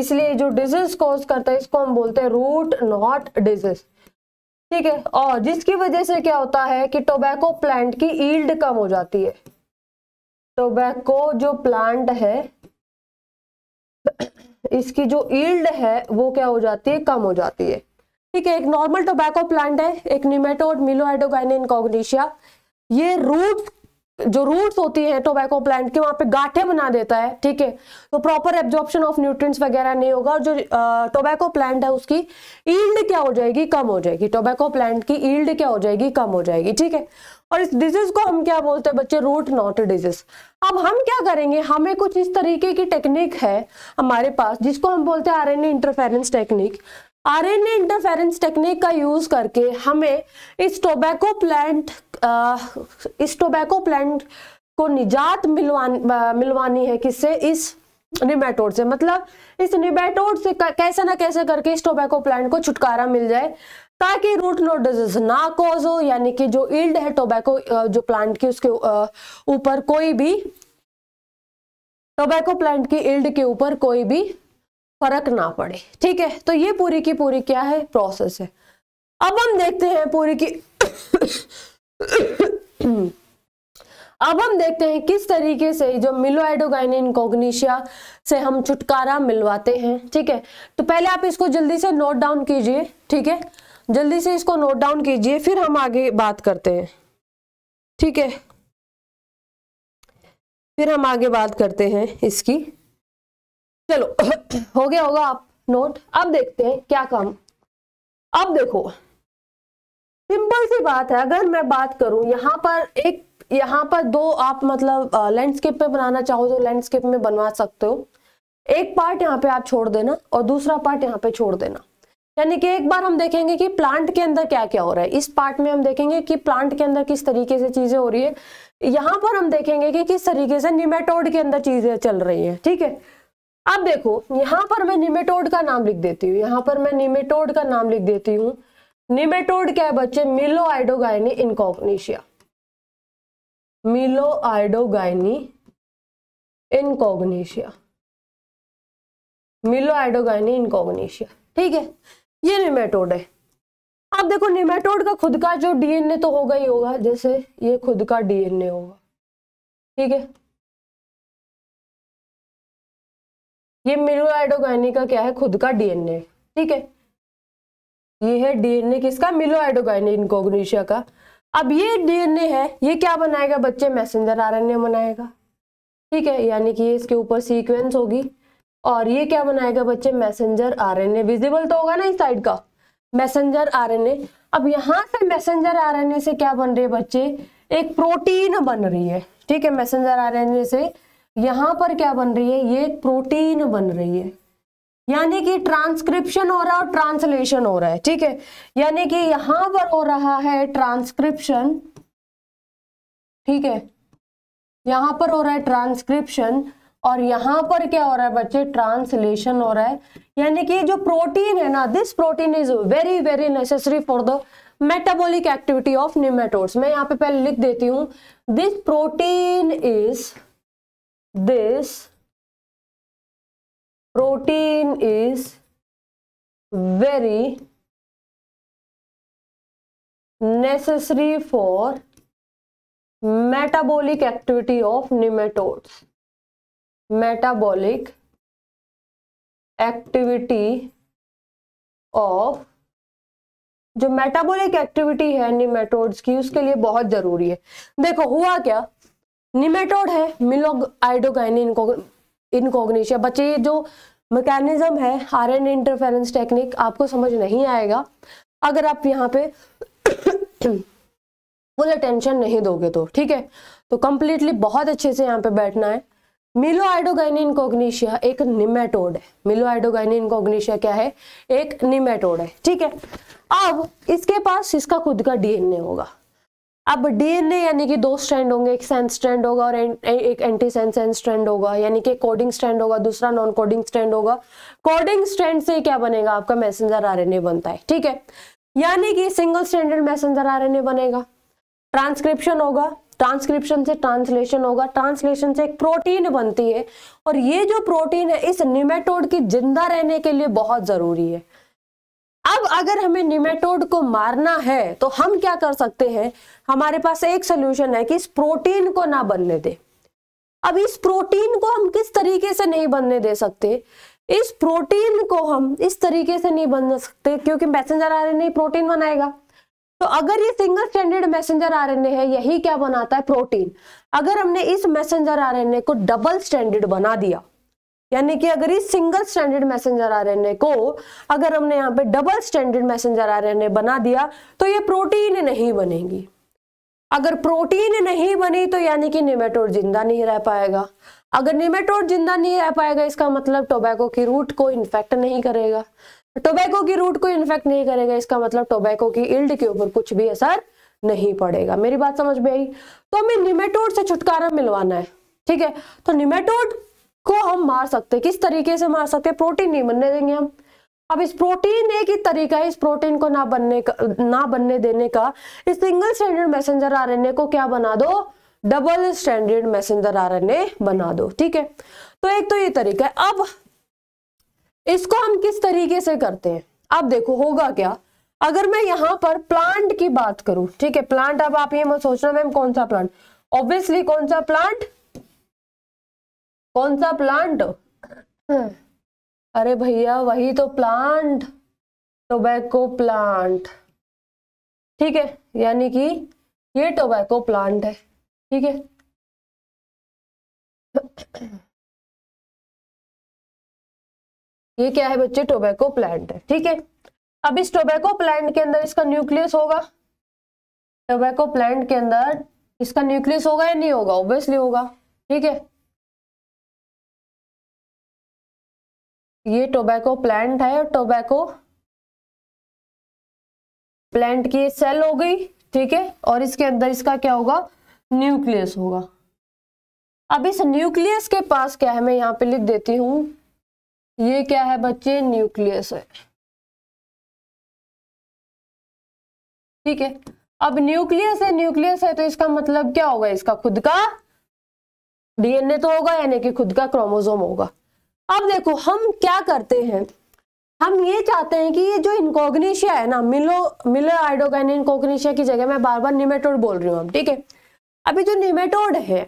इसलिए जो डिजीज कॉज करता है इसको हम बोलते हैं रूट नॉट डिजीज ठीक है और जिसकी वजह से क्या होता है कि टोबैको प्लांट की ईल्ड कम हो जाती है टोबैको जो प्लांट है इसकी जो ईल्ड है वो क्या हो जाती है कम हो जाती है ठीक है एक नॉर्मल टोबैको प्लांट है एक निमेटोड मिलोहाइडोगाइन इनकॉग्निशिया ये रूट जो रूट्स होती है टोबैको प्लांट के वहां पे गाठे बना देता है ठीक है तो प्रॉपर एब्जॉर्प्शन ऑफ न्यूट्रिएंट्स वगैरह नहीं होगा और जो टोबैको प्लांट है उसकी ईल्ड क्या हो जाएगी कम हो जाएगी टोबैको प्लांट की ईल्ड क्या हो जाएगी कम हो जाएगी ठीक है और इस डिजीज को हम क्या बोलते हैं बच्चे रूट नॉट डिजीज अब हम क्या करेंगे हमें कुछ इस तरीके की टेक्निक है हमारे पास जिसको हम बोलते हैं R N interference technique RNA interference technique का यूज करके हमें इस टोबैको प्लांट इस टोबैको प्लांट को निजात मिलवान मिलवानी है किससे इस निमेटोड से मतलब इस निमेटोड से कैसे ना कैसे करके इस टोबैको प्लांट को छुटकारा मिल जाए ताकि रूट नोट डिजीज ना कॉज हो यानी कि जो इल्ड है टोबैको जो प्लांट की उसके ऊपर कोई भी टोबैको प्लांट की इल्ड के ऊपर कोई भी फर्क ना पड़े ठीक है तो ये पूरी की पूरी क्या है प्रोसेस है अब हम देखते हैं पूरी की *coughs* अब हम देखते हैं किस तरीके से जो मिलोएडोगाइनिन कोग्निशिया से हम छुटकारा मिलवाते हैं ठीक है तो पहले आप इसको जल्दी से नोट डाउन कीजिए ठीक है जल्दी से इसको नोट डाउन कीजिए फिर हम आगे बात करते हैं ठीक है फिर हम आगे बात करते हैं इसकी चलो *coughs* हो गया होगा आप नोट अब देखते हैं क्या काम अब देखो सिंपल सी बात है अगर मैं बात करूं यहाँ पर एक यहाँ पर दो आप मतलब लैंडस्केप में बनाना चाहो तो लैंडस्केप में बनवा सकते हो एक पार्ट यहाँ पे आप छोड़ देना और दूसरा पार्ट यहाँ पे छोड़ देना यानी कि एक बार हम देखेंगे कि प्लांट के अंदर क्या क्या हो रहा है इस पार्ट में हम देखेंगे कि प्लांट के अंदर किस तरीके से चीजें हो रही है यहाँ पर हम देखेंगे कि किस तरीके से निमेटोड के अंदर चीजें चल रही है ठीक है अब देखो यहां पर मैं निमेटोड का नाम लिख देती हूँ यहां पर मैं निमेटोड का नाम लिख देती हूँ निमेटोड क्या है बच्चे मिलो Meloidogyne इनकोग्निशिया Meloidogyne इनकोग्निशिया Meloidogyne इनकोग्निशिया ठीक है ये निमेटोड है अब देखो निमेटोड का खुद का जो डीएनए तो होगा ही होगा जैसे ये खुद का डीएनए होगा ठीक है ये मिलोएडोगाइनी का क्या है खुद का डीएनए ठीक है ये है डीएनए किसका मिलोएडोगाइनी इनकोग्निशिया का अब ये डीएनए है ये क्या बनाएगा बच्चे मैसेंजर आरएनए बनाएगा ठीक है यानी कि इसके ऊपर सीक्वेंस होगी और ये क्या बनाएगा बच्चे मैसेंजर आरएनए विजिबल तो होगा ना इस साइड का मैसेंजर आरएनए अब यहाँ से मैसेंजर आरएनए से क्या बन रही है बच्चे एक प्रोटीन बन रही है ठीक है मैसेंजर आरएनए से यहां पर क्या बन रही है ये प्रोटीन बन रही है यानी कि ट्रांसक्रिप्शन हो रहा है और ट्रांसलेशन हो रहा है ठीक है यानी कि यहां पर हो रहा है ट्रांसक्रिप्शन ठीक है यहां पर हो रहा है ट्रांसक्रिप्शन और यहां पर क्या हो रहा है बच्चे ट्रांसलेशन हो रहा है यानी कि जो प्रोटीन है ना this protein is very very necessary for the metabolic activity of nematodes मैं यहां पे पहले लिख देती हूँ this protein is this protein is very necessary for metabolic activity of nematodes metabolic activity of जो मेटाबॉलिक एक्टिविटी है निमेटोड्स की उसके लिए बहुत जरूरी है देखो हुआ क्या निमेटोड है मिलोग आइडोगाइन इनकोग्नेशिया बच्चे जो मैकेनिज्म है आर एन इंटरफेरेंस टेक्निक आपको समझ नहीं आएगा अगर आप यहाँ पे फुल अटेंशन नहीं दोगे तो ठीक है तो कम्प्लीटली बहुत अच्छे से यहाँ पे बैठना है मिलो आइडोगाइन इनकोग्नेशिया एक निमेटोड है मिलो आइडोगाइन इनकोग्नेशिया क्या है एक निमेटोड है ठीक है अब इसके पास इसका खुद का डीएनए होगा अब डीएनए यानी कि दो स्ट्रैंड होंगे एक सेंस स्ट्रैंड होगा और एक एंटी सेंस एंड स्ट्रैंड होगा यानी कि कोडिंग स्ट्रैंड होगा दूसरा नॉन कोडिंग स्ट्रैंड होगा कोडिंग स्ट्रैंड से क्या बनेगा आपका मैसेंजर आरएनए बनता है ठीक है यानी कि सिंगल स्टैंडर्ड मैसेंजर आरएनए बनेगा ट्रांसक्रिप्शन होगा ट्रांसक्रिप्शन से ट्रांसलेशन होगा ट्रांसलेशन से एक प्रोटीन बनती है और ये जो प्रोटीन है इस निमेटोड की जिंदा रहने के लिए बहुत जरूरी है अब अगर हमें निमेटोड को मारना है तो हम क्या कर सकते हैं हमारे पास एक सोल्यूशन है कि इस प्रोटीन को ना बनने दे अब इस प्रोटीन को हम किस तरीके से नहीं बनने दे सकते इस प्रोटीन को हम इस तरीके से नहीं बन सकते क्योंकि मैसेंजर रहे प्रोटीन बनाएगा तो अगर ये सिंगल स्टैंडर्ड मैसेंजर आरएनए है यही क्या बनाता है प्रोटीन अगर हमने इस मैसेंजर आरएनए को डबल स्टैंडर्ड बना दिया यानी कि अगर इस सिंगल स्टैंडर्ड मैसेंजर आरएनए को अगर हमने यहाँ पे डबल स्टैंडर्ड मैसेंजर आरएनए बना दिया तो ये प्रोटीन नहीं बनेगी अगर प्रोटीन नहीं बनी तो यानी कि निमेटोड जिंदा नहीं रह पाएगा अगर निमेटोड जिंदा नहीं रह पाएगा इसका मतलब टोबैको की रूट को इन्फेक्ट नहीं करेगा टोबैको की रूट को इन्फेक्ट नहीं करेगा इसका मतलब टोबैको की इल्ड के ऊपर कुछ भी असर नहीं पड़ेगा मेरी बात समझ में आई तो हमें निमेटोड से छुटकारा मिलवाना है ठीक है तो निमेटोड को हम मार सकते किस तरीके से मार सकते प्रोटीन नहीं बनने देंगे हम अब इस प्रोटीन एक ही तरीका है इस प्रोटीन को ना बनने का ना बनने देने का इस सिंगल स्टैंडर्ड मैसेंजर ए को क्या बना दो डबल स्टैंडर्ड मैसेंजर आरएनए बना दो ठीक है तो एक तो ये तरीका है अब इसको हम किस तरीके से करते हैं अब देखो होगा क्या अगर मैं यहां पर प्लांट की बात करूं ठीक है प्लांट अब आप ये मत सोचना मैम कौन सा प्लांट ऑब्वियसली कौन सा प्लांट कौन सा प्लांट अरे भैया वही तो प्लांट टोबैको प्लांट ठीक है यानी कि ये टोबैको प्लांट है ठीक है ये क्या है बच्चे टोबैको प्लांट है ठीक है अब इस टोबैको प्लांट के अंदर इसका न्यूक्लियस होगा टोबैको प्लांट के अंदर इसका न्यूक्लियस होगा या नहीं होगा ऑब्वियसली होगा ठीक है ये टोबैको प्लांट है और टोबैको प्लांट की सेल हो गई ठीक है और इसके अंदर इसका क्या होगा न्यूक्लियस होगा अब इस न्यूक्लियस के पास क्या है मैं यहाँ पे लिख देती हूँ ये क्या है बच्चे न्यूक्लियस है ठीक है अब न्यूक्लियस है न्यूक्लियस है तो इसका मतलब क्या होगा इसका खुद का डीएनए तो होगा यानी कि खुद का क्रोमोजोम होगा अब देखो हम क्या करते हैं हम ये चाहते हैं कि ये जो इनकोग्निशिया है ना मिलो मिलो आइडोगाइन इनकोग्निशिया की जगह मैं बार बार निमेटोड बोल रही हूँ अब ठीक है अभी जो निमेटोड है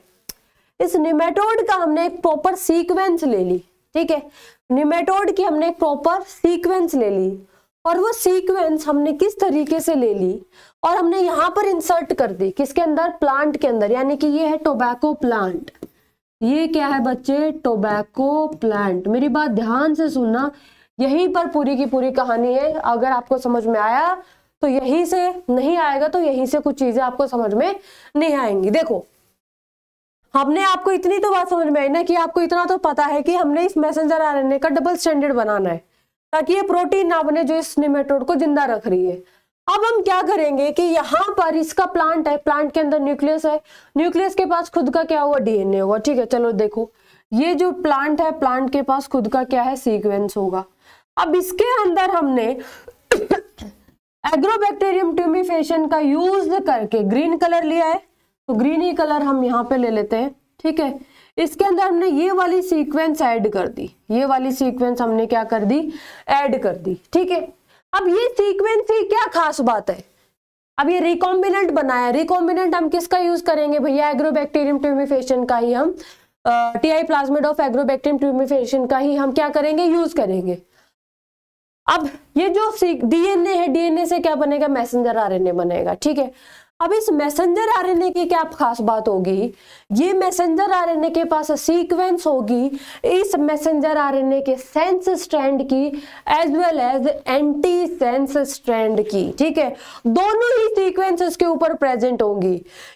इस निमेटोड का हमने एक प्रॉपर सीक्वेंस ले ली ठीक है निमेटोड की हमने एक प्रॉपर सीक्वेंस ले ली और वो सीक्वेंस हमने किस तरीके से ले ली और हमने यहाँ पर इंसर्ट कर दी किसके अंदर प्लांट के अंदर यानी कि ये है टोबैको प्लांट ये क्या है बच्चे टोबैको प्लांट मेरी बात ध्यान से सुनना यहीं पर पूरी की पूरी कहानी है अगर आपको समझ में आया तो यहीं से नहीं आएगा तो यहीं से कुछ चीजें आपको समझ में नहीं आएंगी देखो हमने आपको इतनी तो बात समझ में आई ना कि आपको इतना तो पता है कि हमने इस मैसेंजर आर का डबल स्टैंडर्ड बनाना है ताकि ये प्रोटीन ना बने जो इस निमेटोड को जिंदा रख रही है अब हम क्या करेंगे कि यहां पर इसका प्लांट है प्लांट के अंदर न्यूक्लियस है न्यूक्लियस के पास खुद का क्या होगा डीएनए होगा ठीक है चलो देखो ये जो प्लांट है प्लांट के पास खुद का क्या है सीक्वेंस होगा अब इसके अंदर हमने एग्रोबैक्टेरियम *coughs* ट्यूमिफेशन का यूज करके ग्रीन कलर लिया है तो ग्रीन ही कलर हम यहाँ पे ले लेते हैं ठीक है इसके अंदर हमने ये वाली सीक्वेंस ऐड कर दी ये वाली सीक्वेंस हमने क्या कर दी ऐड कर दी ठीक है अब ये सीक्वेंस ही क्या खास बात है अब ये रिकॉम्बिनेंट बनाया रिकॉम्बिनेंट हम किसका यूज करेंगे भैया एग्रोबैक्टीरियम ट्यूमिफेशन का ही हम T I plasmid of Agrobacterium tumefaciens का ही हम क्या करेंगे यूज करेंगे अब ये जो डीएनए है डीएनए से क्या बनेगा मैसेंजर आरएनए बनेगा ठीक है अब इस मैसेंजर आरएनए की क्या खास बात होगी ये मैसेंजर आरएनए के पास सीक्वेंस होगी इस मैसेंजर आरएनए के सेंस स्ट्रैंड की as well as anti sense strand की ठीक है दोनों ही सीक्वेंस के ऊपर प्रेजेंट होंगी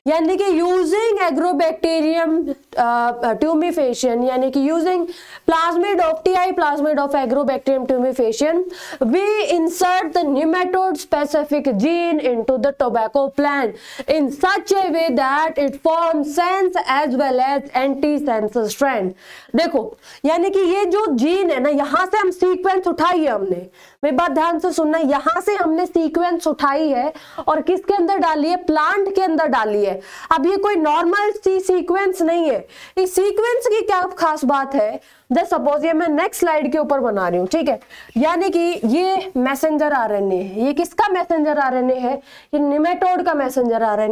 यानी कि यूजिंग एग्रोबैक्टीरियम ट्यूमिफेशन यानी कि using plasmid of T I plasmid of Agrobacterium tumefaciens we insert the nematode specific gene in the tobacco plant trend in such a way that it forms sense as well as anti senses trend देखो यानी कि ये जो gene है ना यहां से हम सीक्वेंस उठाई है हमने मेरी बात ध्यान से सुनना यहां से हमने सीक्वेंस उठाई है और किसके अंदर डाली है प्लांट के अंदर डाली है अब ये कोई नॉर्मल सी सीक्वेंस नहीं है इस सीक्वेंस की क्या खास बात है द सपोज ये मैं नेक्स्ट स्लाइड के ऊपर बना रही हूँ ठीक है यानी कि ये मैसेंजर आर है ये किसका मैसेंजर आर है ये निमेटोड का मैसेंजर आर है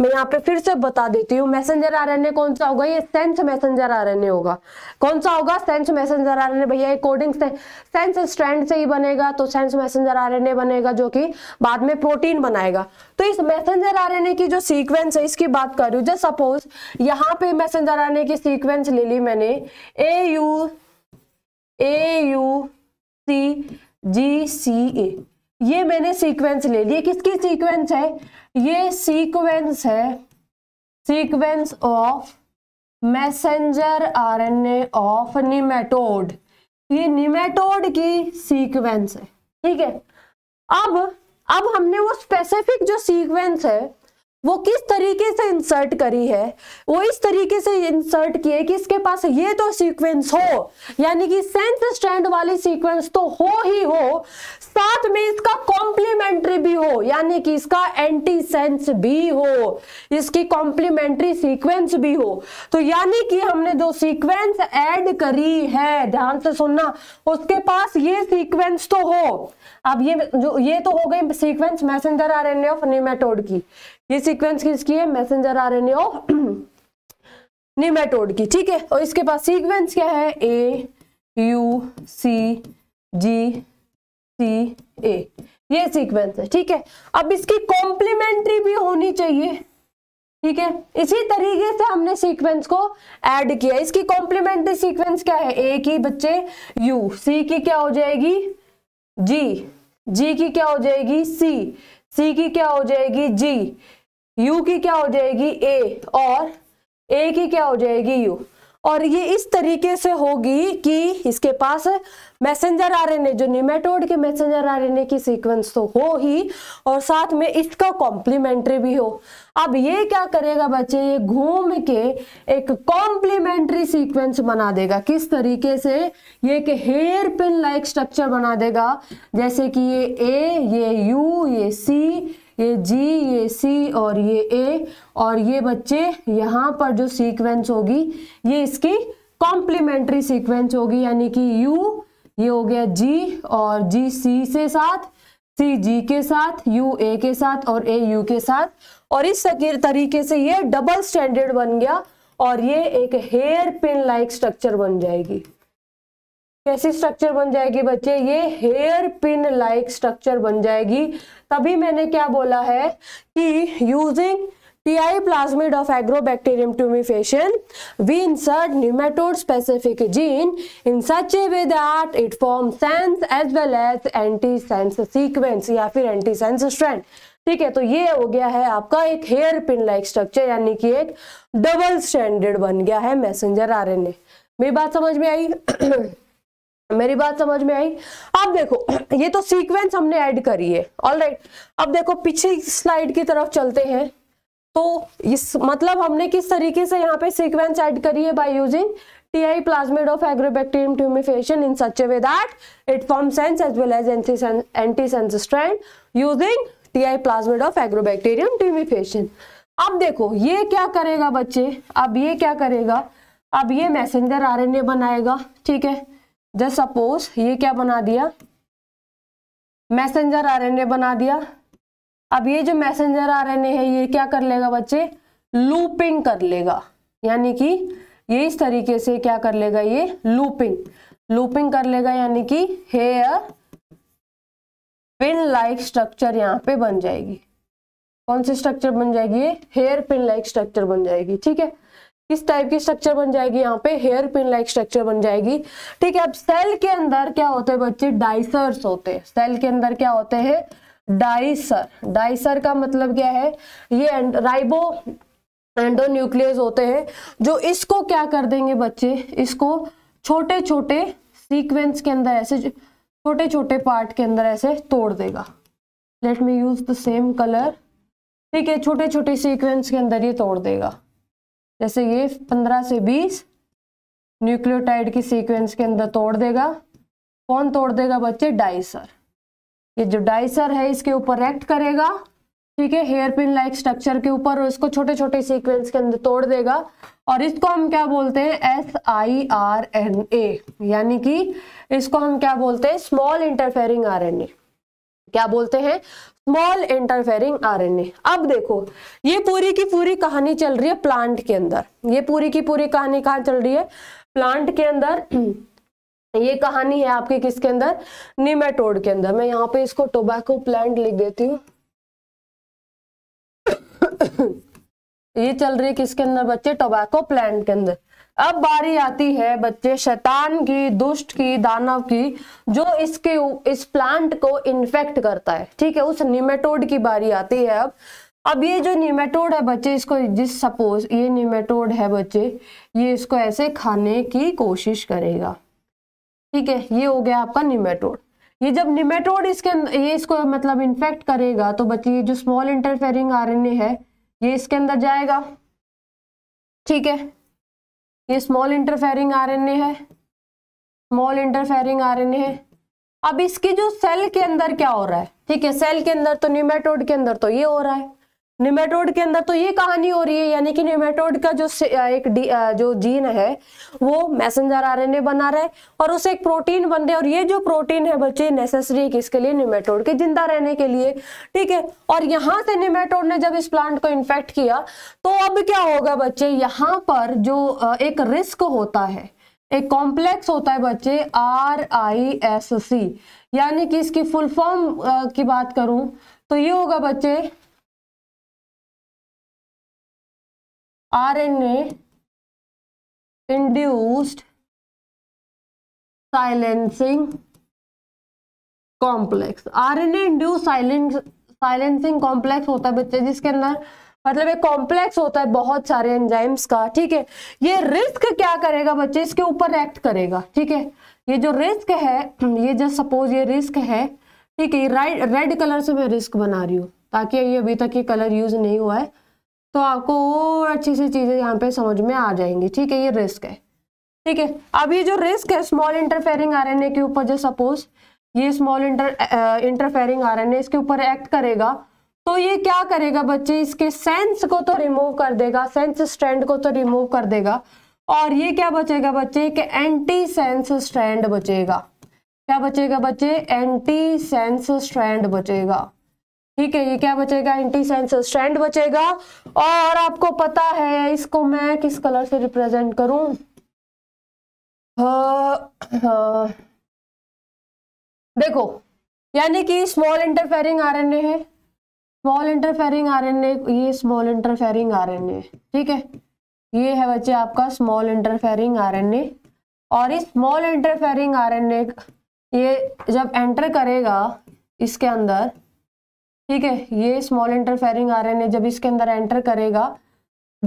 मैं यहाँ पे फिर से बता देती हूँ मैसेंजर आर कौन सा होगा ये सेंस मैसेंजर आर होगा कौन सा होगा सेंस मैसेंजर आर भैया ये कोडिंग से सेंस स्ट्रैंड से ही बनेगा बनेगा तो सेंस मैसेंजर आरएनए बनेगा जो कि बाद में प्रोटीन बनाएगा तो इस मैसेंजर आरएनए की जो सीक्वेंस है इसकी बात कर रही हूँ सपोज यहां पे मैसेंजर आरएनए की सीक्वेंस ले ली मैंने ए यू ए यू सी जी सी ए ये मैंने सीक्वेंस ले ली किसकी सीक्वेंस है ये सीक्वेंस है sequence of messenger RNA of nematode ये निमेटोड की सीक्वेंस है ठीक है अब अब हमने वो स्पेसिफिक जो सीक्वेंस है वो किस तरीके से इंसर्ट करी है वो इस तरीके से इंसर्ट किए है कि इसके पास ये तो सीक्वेंस हो यानी कि सेंस स्टैंड वाली सीक्वेंस तो हो ही हो साथ में इसका कॉम्प्लीमेंट्री भी हो यानी कि इसका एंटी सेंस भी हो इसकी कॉम्प्लीमेंट्री सीक्वेंस भी हो तो यानी कि हमने जो सीक्वेंस ऐड करी है ध्यान से सुनना उसके पास ये सीक्वेंस तो हो अब ये जो ये तो हो गई sequence messenger RNA of nematode की ये सीक्वेंस किसकी है मैसेंजर एन ऑफ निमेटोड की ठीक है और इसके पास सीक्वेंस क्या है ए यू सी जी सी ए ये सीक्वेंस है ठीक है अब इसकी कॉम्प्लीमेंट्री भी होनी चाहिए ठीक है इसी तरीके से हमने सीक्वेंस को ऐड किया इसकी कॉम्प्लीमेंट्री सीक्वेंस क्या है ए की बच्चे यू सी की क्या हो जाएगी जी जी की क्या हो जाएगी सी सी की क्या हो जाएगी जी यू की क्या हो जाएगी ए और ए की क्या हो जाएगी यू और ये इस तरीके से होगी कि इसके पास मैसेंजर आरएनए जो निमेटोड के मैसेंजर आरएनए की सीक्वेंस तो हो ही और साथ में इसका कॉम्प्लीमेंट्री भी हो अब ये क्या करेगा बच्चे ये घूम के एक कॉम्प्लीमेंट्री सीक्वेंस बना देगा किस तरीके से ये एक हेयर पिन लाइक स्ट्रक्चर बना देगा जैसे कि ये ए ये यू ये सी ये जी ये सी और ये ए और ये बच्चे यहाँ पर जो सीक्वेंस होगी ये इसकी कॉम्प्लीमेंट्री सीक्वेंस होगी यानी कि यू ये हो गया जी और जी सी से साथ सी जी के साथ यू ए के साथ और ए यू के साथ और इस तरीके से ये डबल स्टैंडर्ड बन गया और ये एक हेयर पिन लाइक स्ट्रक्चर बन जाएगी कैसी स्ट्रक्चर बन जाएगी बच्चे ये हेयर पिन लाइक स्ट्रक्चर बन जाएगी तभी मैंने क्या बोला है कि using TI plasmid of Agrobacterium tumefaciens we insert nematode specific gene in such a way that it form sense as well as anti antisense sequence या फिर एंटी सेंस स्ट्रेंड ठीक है तो ये हो गया है आपका एक हेयर पिन लाइक स्ट्रक्चर यानी कि एक डबल स्टैंडर्ड बन गया है मैसेंजर आर एन मेरी बात समझ में आई *clears throat* मेरी बात समझ में आई अब देखो *clears throat* ये तो सीक्वेंस हमने ऐड करी है ऑलराइट right. अब देखो पीछे स्लाइड की तरफ चलते हैं तो इस मतलब हमने किस तरीके से यहाँ पे सीक्वेंस एड करी है by using T plasmid of Agrobacterium tumefaciens in such a way that it form sense as well as anti sense strand using T I plasmid of Agrobacterium tumefaciens अब देखो ये क्या करेगा बच्चे अब ये क्या करेगा अब ये मैसेंजर आर बनाएगा ठीक है जस्ट सपोज ये क्या बना दिया मैसेंजर आर बना दिया अब ये जो मैसेंजर रहे हैं ये क्या कर लेगा बच्चे लूपिंग कर लेगा यानी कि ये इस तरीके से क्या कर लेगा ये लूपिंग लूपिंग कर लेगा यानी कि हेयर पिन लाइक स्ट्रक्चर यहाँ पे बन जाएगी कौन सी स्ट्रक्चर बन जाएगी हेयर पिन लाइक स्ट्रक्चर बन जाएगी ठीक है किस टाइप की स्ट्रक्चर बन जाएगी यहाँ पे हेयर पिन लाइक स्ट्रक्चर बन जाएगी ठीक है अब सेल के अंदर क्या होते हैं बच्चे डाइसर्स होते हैं सेल के अंदर क्या होते हैं डाइसर डाइसर का मतलब क्या है ये राइबो एंडो न्यूक्लियस होते हैं जो इसको क्या कर देंगे बच्चे इसको छोटे छोटे सीक्वेंस के अंदर ऐसे छोटे छोटे पार्ट के अंदर ऐसे तोड़ देगा let me use the same colour ठीक है छोटे छोटे सीक्वेंस के अंदर ये तोड़ देगा जैसे ये पंद्रह से बीस न्यूक्लियोटाइड की सीक्वेंस के अंदर तोड़ देगा कौन तोड़ देगा बच्चे डाइसर ये जो डाइसर है इसके ऊपर एक्ट करेगा ठीक है हेयर पिन लाइक स्ट्रक्चर के ऊपर और इसको छोटे छोटे सीक्वेंस के अंदर तोड़ देगा और इसको हम क्या बोलते हैं S I R N A यानी कि इसको हम क्या बोलते हैं small interfering R N A क्या बोलते हैं स्मॉल इंटरफेयरिंग आरएनए अब देखो ये पूरी की पूरी कहानी चल रही है प्लांट के अंदर ये पूरी की पूरी कहानी कहाँ चल रही है प्लांट के अंदर ये कहानी है आपके किसके अंदर निमेटोड के अंदर मैं यहाँ पे इसको टोबैको प्लांट लिख देती हूँ ये चल रही है किसके अंदर बच्चे टोबैको प्लांट के अंदर अब बारी आती है बच्चे शैतान की दुष्ट की दानव की जो इसके इस प्लांट को इन्फेक्ट करता है ठीक है उस निमेटोड की बारी आती है अब अब ये जो निमेटोड है बच्चे इसको जिस सपोज ये निमेटोड है बच्चे ये इसको ऐसे खाने की कोशिश करेगा ठीक है ये हो गया आपका निमेटोड ये जब निमेटोड इसके ये इसको मतलब इन्फेक्ट करेगा तो बच्चे जो स्मॉल इंटरफेरिंग आरएनए है ये इसके अंदर जाएगा ठीक है ये स्मॉल इंटरफेरिंग आरएनए है स्मॉल इंटरफेरिंग आरएनए है अब इसकी जो सेल के अंदर क्या हो रहा है ठीक है सेल के अंदर तो निमेटोड के अंदर तो ये हो रहा है निमेटोड के अंदर तो ये कहानी हो रही है यानी कि निमेटोड का जो एक जो जीन है वो मैसेंजर आरएनए बना रहा है और उसे एक प्रोटीन बन रहे और ये जो प्रोटीन है बच्चे नेसेसरी है किसके लिए निमेटोड के जिंदा रहने के लिए ठीक है और यहाँ से निमेटोड ने जब इस प्लांट को इन्फेक्ट किया तो अब क्या होगा बच्चे यहाँ पर जो एक रिस्क होता है एक कॉम्प्लेक्स होता है बच्चे आर आई एस सी यानी कि इसकी फुल फॉर्म की बात करूं तो ये होगा बच्चे RNA induced silencing complex RNA induce silencing complex होता है बच्चे जिसके अंदर मतलब एक कॉम्प्लेक्स होता है बहुत सारे एंजाइम्स का ठीक है ये रिस्क क्या करेगा बच्चे इसके ऊपर एक्ट करेगा ठीक है ये जो रिस्क है ये जो सपोज ये रिस्क है ठीक है रेड कलर से मैं रिस्क बना रही हूँ ताकि ये अभी तक ये कलर यूज नहीं हुआ है तो आपको और अच्छी सी चीज़ें यहाँ पे समझ में आ जाएंगी ठीक है ये रिस्क है ठीक है अब ये जो रिस्क है स्मॉल इंटरफेयरिंग आरएनए के ऊपर जो सपोज ये स्मॉल इंटर इंटरफेयरिंग आरएनए इसके ऊपर एक्ट करेगा तो ये क्या करेगा बच्चे इसके सेंस को तो रिमूव कर देगा सेंस स्ट्रैंड को तो रिमूव कर देगा और ये क्या बचेगा बच्चे एक एंटी सेंस स्ट्रैंड बचेगा क्या बचेगा बच्चे एंटी सेंस स्ट्रैंड बचेगा ठीक है ये क्या बचेगा एंटी सेंस स्ट्रैंड बचेगा और आपको पता है इसको मैं किस कलर से रिप्रेजेंट करूं देखो यानी कि स्मॉल इंटरफेरिंग आरएनए है स्मॉल इंटरफेरिंग आरएनए ये स्मॉल इंटरफेरिंग आरएनए ठीक है ये है बच्चे आपका स्मॉल इंटरफेरिंग आरएनए और इस स्मॉल इंटरफेरिंग आरएनए ये जब एंटर करेगा इसके अंदर ठीक है ये स्मॉल इंटरफेरिंग आरएनए जब इसके अंदर एंटर करेगा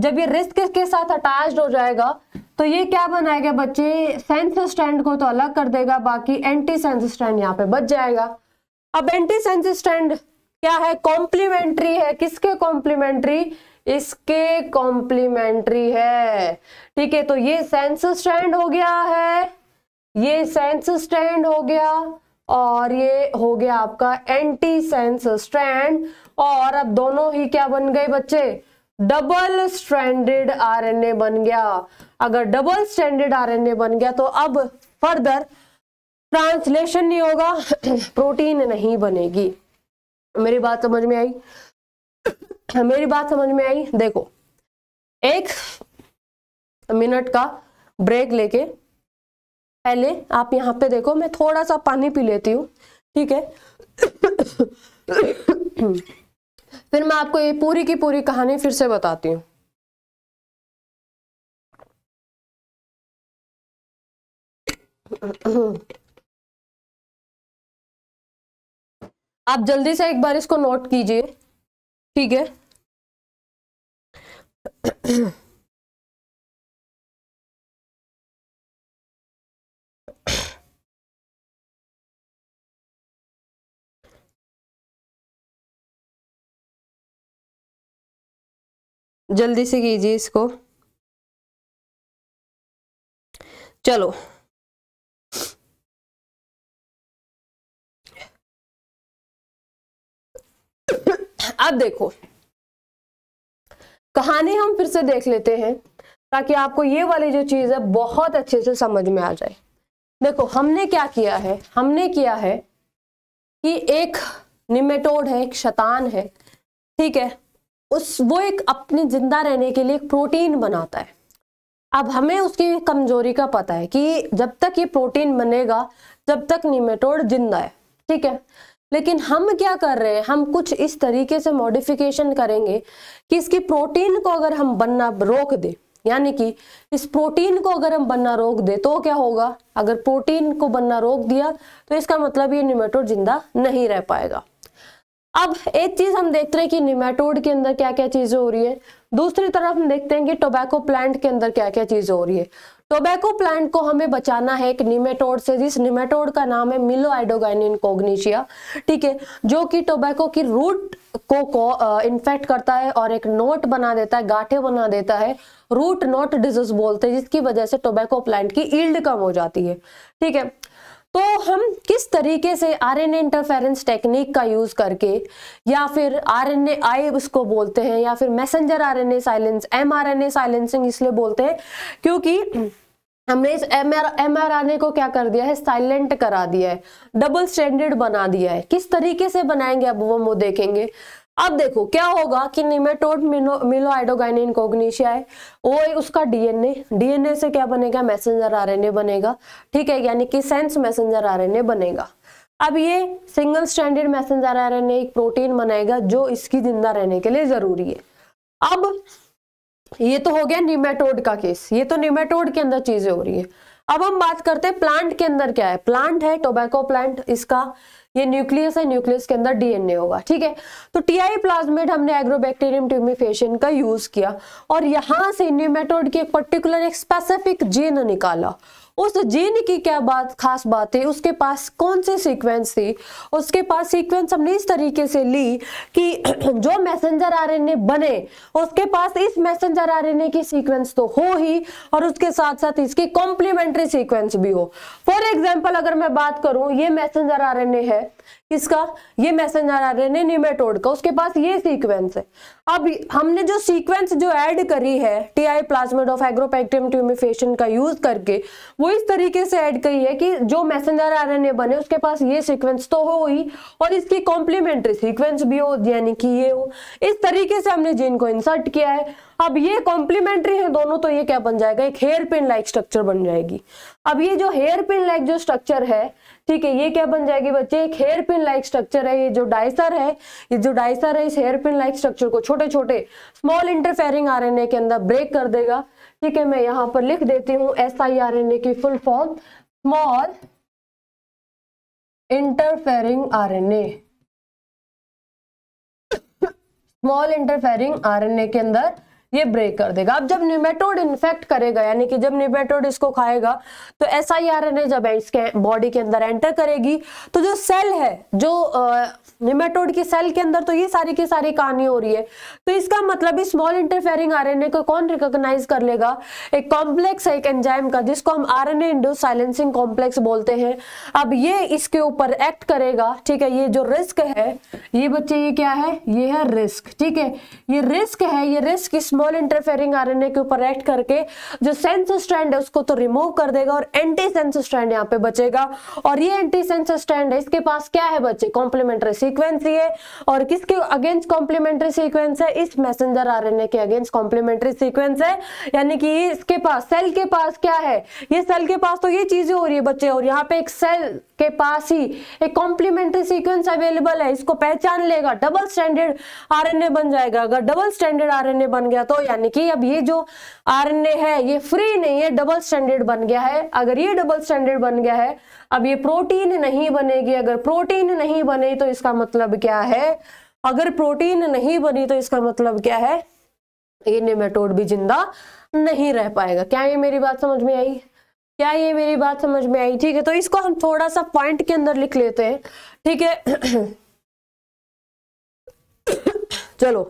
जब ये रिस्क के साथ अटैच हो जाएगा तो ये क्या बनाएगा बच्चे सेंस स्टैंड को तो अलग कर देगा बाकी एंटी सेंस स्टैंड यहाँ पे बच जाएगा अब एंटी सेंस स्टैंड क्या है कॉम्प्लीमेंट्री है किसके कॉम्प्लीमेंट्री इसके कॉम्प्लीमेंट्री है ठीक है तो ये सेंस स्टैंड हो गया है ये सेंस स्टैंड हो गया और ये हो गया आपका एंटी सेंस स्ट्रैंड और अब दोनों ही क्या बन गए बच्चे डबल स्ट्रैंडेड आरएनए बन गया अगर डबल स्ट्रैंडेड आरएनए बन गया तो अब फर्दर ट्रांसलेशन नहीं होगा प्रोटीन *clears throat* नहीं बनेगी मेरी बात समझ में आई *clears throat* मेरी बात समझ में आई देखो एक मिनट का ब्रेक लेके पहले आप यहाँ पे देखो मैं थोड़ा सा पानी पी लेती हूँ ठीक है फिर मैं आपको ये पूरी की पूरी कहानी फिर से बताती हूँ आप जल्दी से एक बार इसको नोट कीजिए ठीक है जल्दी से कीजिए इसको चलो अब देखो कहानी हम फिर से देख लेते हैं ताकि आपको ये वाली जो चीज है बहुत अच्छे से समझ में आ जाए देखो हमने क्या किया है हमने किया है कि एक निमेटोड है एक शतान है ठीक है उस वो एक अपने ज़िंदा रहने के लिए एक प्रोटीन बनाता है अब हमें उसकी कमजोरी का पता है कि जब तक ये प्रोटीन बनेगा जब तक निमेटोड जिंदा है ठीक है लेकिन हम क्या कर रहे हैं हम कुछ इस तरीके से मॉडिफिकेशन करेंगे कि इसकी प्रोटीन को अगर हम बनना रोक दें यानी कि इस प्रोटीन को अगर हम बनना रोक दे तो क्या होगा अगर प्रोटीन को बनना रोक दिया तो इसका मतलब ये निमेटोड जिंदा नहीं रह पाएगा अब एक चीज हम देखते हैं कि निमेटोड के अंदर क्या क्या चीजें हो रही है दूसरी तरफ हम देखते हैं कि टोबैको प्लांट के अंदर क्या क्या चीजें हो रही है टोबैको प्लांट को हमें बचाना है एक निमेटोड से जिस निमेटोड का नाम है मिलो आइडोगाइनिन कोग्निशिया ठीक है जो कि टोबैको की रूट को को इन्फेक्ट करता है और एक नोट बना देता है गाठे बना देता है रूट नोट डिजीज बोलते हैं जिसकी वजह से टोबैको प्लांट की ईल्ड कम हो जाती है ठीक है तो हम किस तरीके से आरएनए इंटरफेरेंस टेक्निक का यूज करके या फिर आरएनए आई उसको बोलते हैं या फिर messenger RNA silence mRNA silencing इसलिए बोलते हैं क्योंकि हमने इस M R M R A को क्या कर दिया है साइलेंट करा दिया है डबल स्टैंडर्ड बना दिया है किस तरीके से बनाएंगे अब वो वो देखेंगे अब देखो क्या होगा कि निमेटोड मिलोआइडोगाइन इनकोग्निशिया है वो उसका डीएनए डीएनए से क्या बनेगा मैसेंजर आरएनए बनेगा ठीक है यानी कि सेंस मैसेंजर आरएनए बनेगा अब ये सिंगल स्टैंडर्ड मैसेंजर आरएनए एक प्रोटीन बनाएगा जो इसकी जिंदा रहने के लिए जरूरी है अब ये तो हो गया निमेटोड का केस ये तो निमेटोड के अंदर चीजें हो रही है अब हम बात करते हैं प्लांट के अंदर क्या है प्लांट है टोबैको प्लांट इसका ये न्यूक्लियस है न्यूक्लियस के अंदर डीएनए होगा ठीक है तो टीआई प्लाज्मेट हमने एग्रोबैक्टीरियम ट्यूमिफेशन का यूज किया और यहां से न्यूमेटोड की एक पर्टिकुलर एक स्पेसिफिक जीन निकाला उस जीन की क्या बात खास बात है उसके पास कौन से सीक्वेंस थी उसके पास सीक्वेंस हमने इस तरीके से ली कि *clears throat* जो मैसेंजर आरएनए बने उसके पास इस मैसेंजर आरएनए की सीक्वेंस तो हो ही और उसके साथ साथ इसकी कॉम्प्लीमेंट्री सीक्वेंस भी हो फॉर एग्जाम्पल अगर मैं बात करूं ये मैसेंजर ए है किसका ये मैसेंजर आरएनए निमेटोड का उसके पास ये सीक्वेंस है अब हमने जो सीक्वेंस जो ऐड करी है T I plasmid of Agrobacterium tumefaciens का यूज करके वो इस तरीके से ऐड करी है कि जो मैसेंजर आरएनए बने उसके पास ये सीक्वेंस तो हो ही और इसकी कॉम्प्लीमेंट्री सीक्वेंस भी हो यानी कि ये हो इस तरीके से हमने जीन को इंसर्ट किया है अब ये कॉम्प्लीमेंट्री है दोनों तो ये क्या बन जाएगा एक हेयर पिन लाइक स्ट्रक्चर बन जाएगी अब ये जो हेयर पिन लाइक जो स्ट्रक्चर है ठीक है ये क्या बन जाएगी बच्चे एक हेयर पिन लाइक स्ट्रक्चर है ये जो डाइसर है ये जो डाइसर है इस हेयर पिन लाइक स्ट्रक्चर को छोटे छोटे स्मॉल इंटरफेयरिंग ए के अंदर ब्रेक कर देगा ठीक है मैं यहाँ पर लिख देती हूँ S I R N A की full form small interfering a small interfering RNA के अंदर ये ब्रेक कर देगा अब जब न्यूमेटोड इन्फेक्ट करेगा यानी कि जब निमेटोड इसको खाएगा तो S I R N A जब इसके बॉडी के अंदर एंटर करेगी तो जो सेल है जो निमेटोड की सेल के अंदर तो ये सारी की सारी कहानी हो रही है तो इसका मतलब इस स्मॉल इंटरफेयरिंग आरएनए को कौन रिकॉग्नाइज कर लेगा एक कॉम्प्लेक्स है एक एंजाइम का जिसको हम आरएनए एन साइलेंसिंग कॉम्प्लेक्स बोलते हैं अब ये इसके ऊपर एक्ट करेगा ठीक है ये जो रिस्क है ये बच्चे ये क्या है ये है रिस्क ठीक है ये रिस्क है ये रिस्क स्मॉल इंटरफेयरिंग आर के ऊपर एक्ट करके जो सेंस स्टैंड है उसको तो रिमूव कर देगा और एंटी सेंस स्टैंड यहाँ पे बचेगा और ये एंटी सेंस स्टैंड है इसके पास क्या है बच्चे कॉम्प्लीमेंट्री सीक्वेंस है और किसके अगेंस्ट कॉम्प्लीमेंट्री सीक्वेंस है इस मैसेंजर आरएनए के अगेंस्ट कॉम्प्लीमेंट्री सीक्वेंस है यानी कि इसके पास सेल के पास क्या है ये सेल के पास तो ये चीजें हो रही है बच्चे और यहाँ पे एक सेल के पास ही एक कॉम्प्लीमेंट्री सीक्वेंस अवेलेबल है इसको पहचान लेगा डबल स्टैंडर्ड आरएनए बन जाएगा अगर डबल स्टैंडर्ड आरएनए बन गया तो यानी कि अब ये जो आरएनए है ये फ्री नहीं है डबल स्टैंडर्ड बन गया है अगर ये डबल स्टैंडर्ड बन गया है अब ये प्रोटीन नहीं बनेगी अगर प्रोटीन नहीं बने तो इसका मतलब क्या है अगर प्रोटीन नहीं बनी तो इसका मतलब क्या है ये नेमेटोड भी जिंदा नहीं रह पाएगा क्या ये मेरी बात समझ में आई क्या ये मेरी बात समझ में आई ठीक है तो इसको हम थोड़ा सा पॉइंट के अंदर लिख लेते हैं ठीक है *coughs* चलो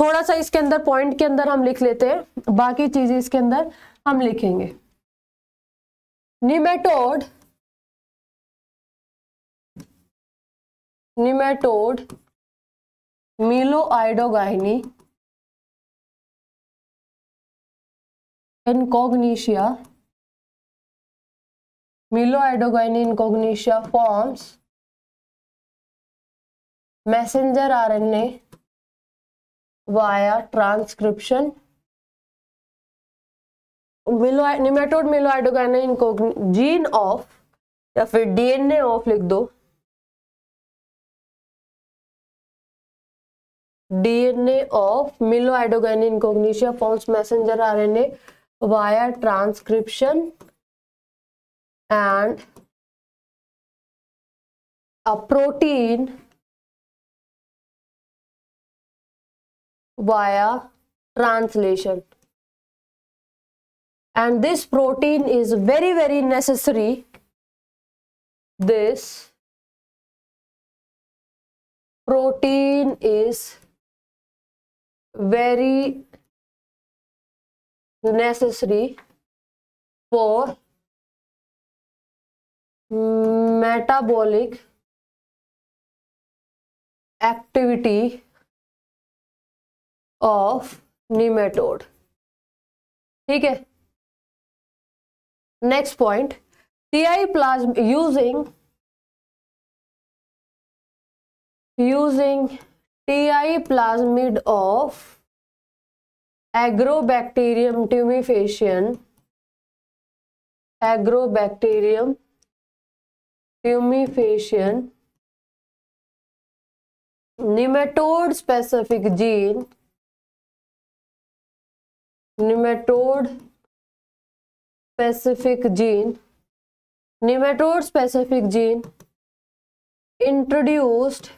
थोड़ा सा इसके अंदर पॉइंट के अंदर हम लिख लेते हैं बाकी चीजें इसके अंदर हम लिखेंगे nematode nematode incognita Meloidogyne incognita forms messenger RNA via transcription nematode meloid का ना इनको जीन ऑफ या फिर डीएनए ऑफ लिख दो DNA of melo Meloidogyne incognita forms messenger RNA via transcription and a protein via translation and this protein is very very necessary this protein is very necessary for metabolic activity of nematode ठीक है Next point, Ti plasma using using Ti plasmid of Agrobacterium tumefaciens Agrobacterium tumefaciens nematode specific gene nematode specific gene nematode specific gene introduced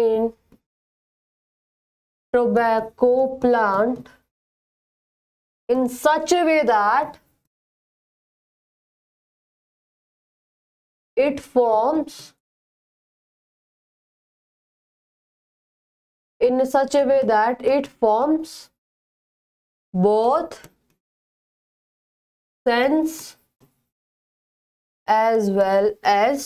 in tobacco plant in such a way that it forms in such a way that it forms both sense as well as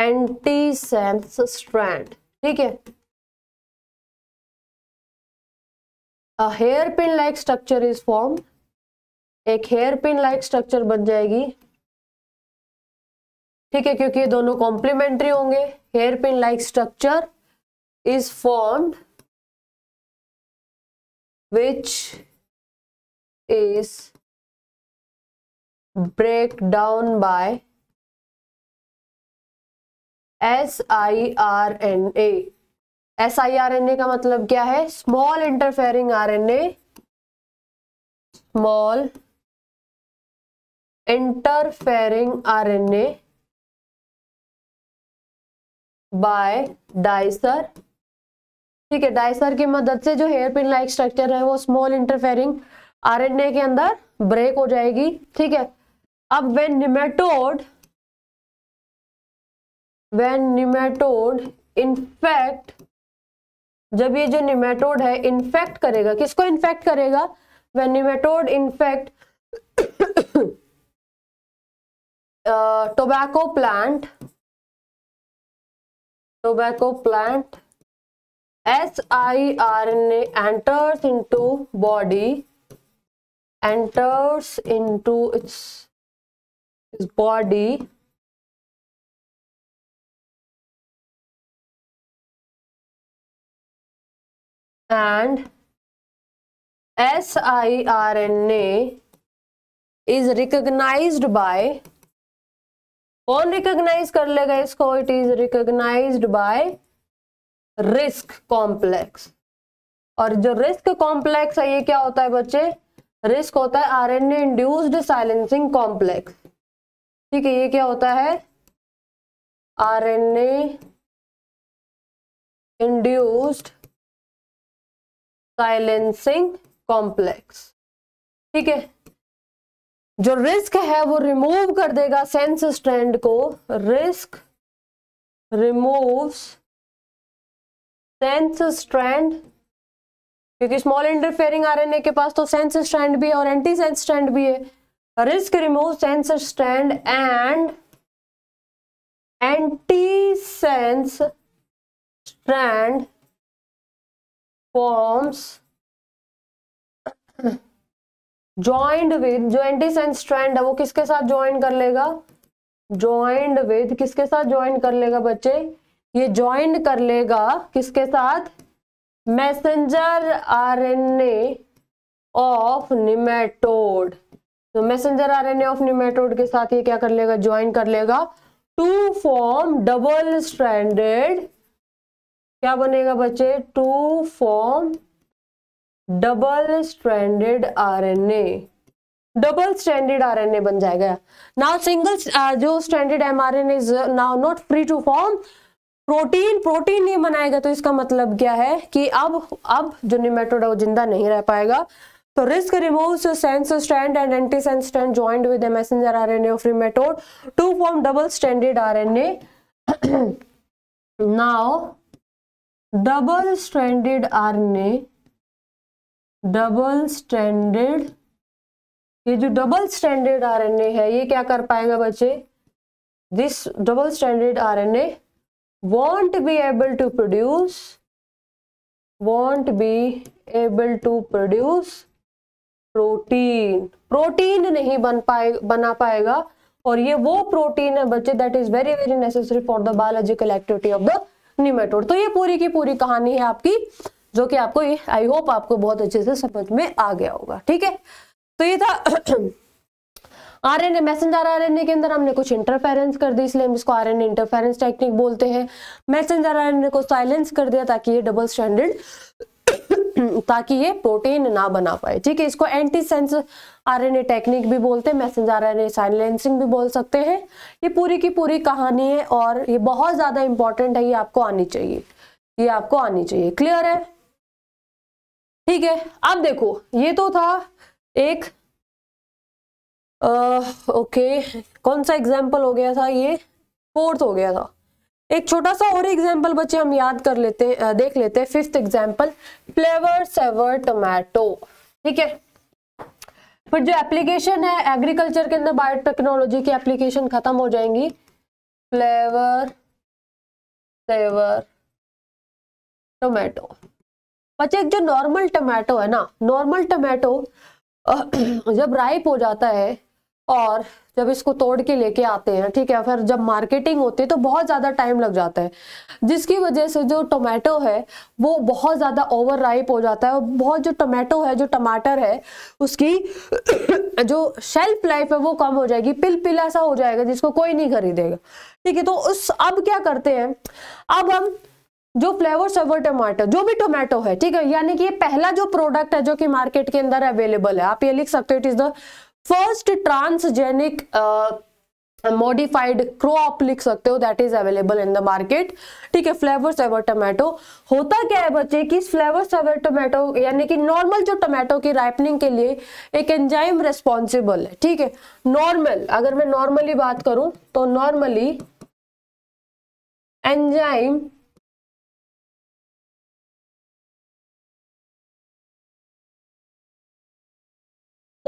anti sense strand ठीक है uh hair pin like structure is form एक hair pin like structure बन जाएगी ठीक है क्योंकि ये दोनों कॉम्प्लीमेंट्री होंगे hair pin like structure is formed which is break down by S I R N A S I R N A का मतलब क्या है small interfering R N A small interfering R N A bye dicer ठीक है dicer की मदद से जो हेयर पिन लाइक स्ट्रक्चर है वो स्मॉल इंटरफेयरिंग आरएनए के अंदर ब्रेक हो जाएगी ठीक है अब when nematode when nematode infect जब ये जो निमेटोड है इन्फेक्ट करेगा किसको इन्फेक्ट करेगा when nematode infect tobacco plant tobacco plant S I R N enters to body enters into its, its body and siRNA is recognized by कौन recognize कर लेगा इसको it is recognize by RISC complex और जो risk complex है ये क्या होता है बच्चे रिस्क होता है आरएनए इंड्यूस्ड साइलेंसिंग कॉम्प्लेक्स ठीक है ये क्या होता है आरएनए इंड्यूस्ड साइलेंसिंग कॉम्प्लेक्स ठीक है जो रिस्क है वो रिमूव कर देगा सेंस स्ट्रैंड को रिस्क रिमूव्स सेंस स्ट्रैंड क्योंकि स्मॉल इंटरफेयरिंग आरएनए के पास तो सेंस स्टैंड भी है और एंटी सेंस स्टैंड भी है RISC remove sense strand and anti sense strand forms joined with जो एंटी सेंस स्टैंड है वो किसके साथ ज्वाइन कर लेगा ज्वाइंड विद किसके साथ ज्वाइन कर लेगा बच्चे ये ज्वाइन कर लेगा किसके साथ मैसेंजर आरएनए ऑफ निमेटोड तो मैसेंजर आरएनए ऑफ निमेटोड के साथ ये क्या कर लेगा ज्वाइन कर लेगा टू फॉर्म डबल स्ट्रैंडेड क्या बनेगा बच्चे to form double stranded RNA double stranded RNA बन जाएगा नाउ सिंगल uh, जो stranded mRNA a now not free to form protein protein नहीं बनाएगा तो इसका मतलब क्या है कि अब अब जो निमेटोड वो जिंदा नहीं रह पाएगा तो RISC removes sense strand and anti sense strand joint with messenger N of nematode to form double stranded R N A now double N A double stranded ये जो डबल स्टैंडर्ड ए है ये क्या कर पाएगा बच्चे this double stranded a won't be able to produce won't be able to produce protein protein नहीं बन पाए बना पाएगा और ये वो प्रोटीन है बच्चे that is very very necessary for the biological activity of the nematode तो ये पूरी की पूरी कहानी है आपकी जो कि आपको आई होप आपको बहुत अच्छे से समझ में आ गया होगा ठीक है तो ये था आरएनए मैसेंजर आरएनए के अंदर हमने कुछ इंटरफेरेंस कर दी इसलिए हम इसको आरएनए इंटरफेरेंस टेक्निक बोलते हैं मैसेंजर आरएनए को साइलेंस कर दिया ताकि ये डबल स्टैंडर्ड ताकि ये प्रोटीन ना बना पाए ठीक है इसको एंटी सेंस आरएनए टेक्निक भी बोलते हैं मैसेंजर आरएनए साइलेंसिंग भी बोल सकते हैं ये पूरी की पूरी कहानी है और ये बहुत ज्यादा इंपॉर्टेंट है ये आपको आनी चाहिए ये आपको आनी चाहिए क्लियर है ठीक है अब देखो ये तो था एक ओके कौन सा एग्जाम्पल हो गया था ये फोर्थ हो गया था एक छोटा सा और एग्जाम्पल बच्चे हम याद कर लेते हैं देख लेते हैं fifth example Flavr Savr tomato ठीक है फिर जो एप्लीकेशन है एग्रीकल्चर के अंदर बायोटेक्नोलॉजी की एप्लीकेशन खत्म हो जाएंगी फ्लेवर सेवर टोमेटो बच्चे एक जो नॉर्मल टोमेटो है ना नॉर्मल टोमेटो जब राइप हो जाता है और जब इसको तोड़ के लेके आते हैं ठीक है फिर जब मार्केटिंग होती है तो बहुत ज़्यादा टाइम लग जाता है जिसकी वजह से जो टोमेटो है वो बहुत ज़्यादा ओवर राइप हो जाता है और बहुत जो टोमेटो है जो टमाटर है उसकी *coughs* जो शेल्फ लाइफ है वो कम हो जाएगी पिल पिला सा हो जाएगा जिसको कोई नहीं खरीदेगा ठीक है तो उस अब क्या करते हैं अब हम जो फ्लेवर सेवर टमाटो जो भी टोमेटो है ठीक है यानी कि ये पहला जो प्रोडक्ट है जो कि मार्केट के अंदर अवेलेबल है आप ये लिख सकते हो it is the first transgenic modified crop लिख सकते हो that is available in the market ठीक है फ्लेवर सेवर टोमेटो होता क्या है बच्चे कि फ्लेवर सेवर टोमेटो यानी कि नॉर्मल जो टोमेटो की राइपनिंग के लिए एक एंजाइम रेस्पॉन्सिबल है ठीक है नॉर्मल अगर मैं नॉर्मली बात करूं तो normally enzyme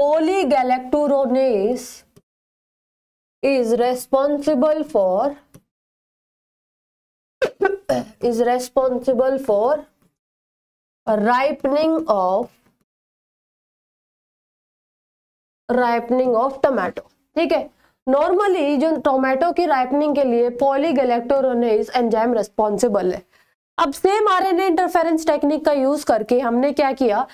polygalacturonase is responsible for is responsible for ripening of ripening of tomato ठीक है नॉर्मली जो टोमेटो की राइपनिंग के लिए पॉलीगलेक्टोरोनेज एंजाइम रेस्पॉन्सिबल है अब सेम आरएनए इंटरफेरेंस टेक्निक का यूज करके हमने क्या किया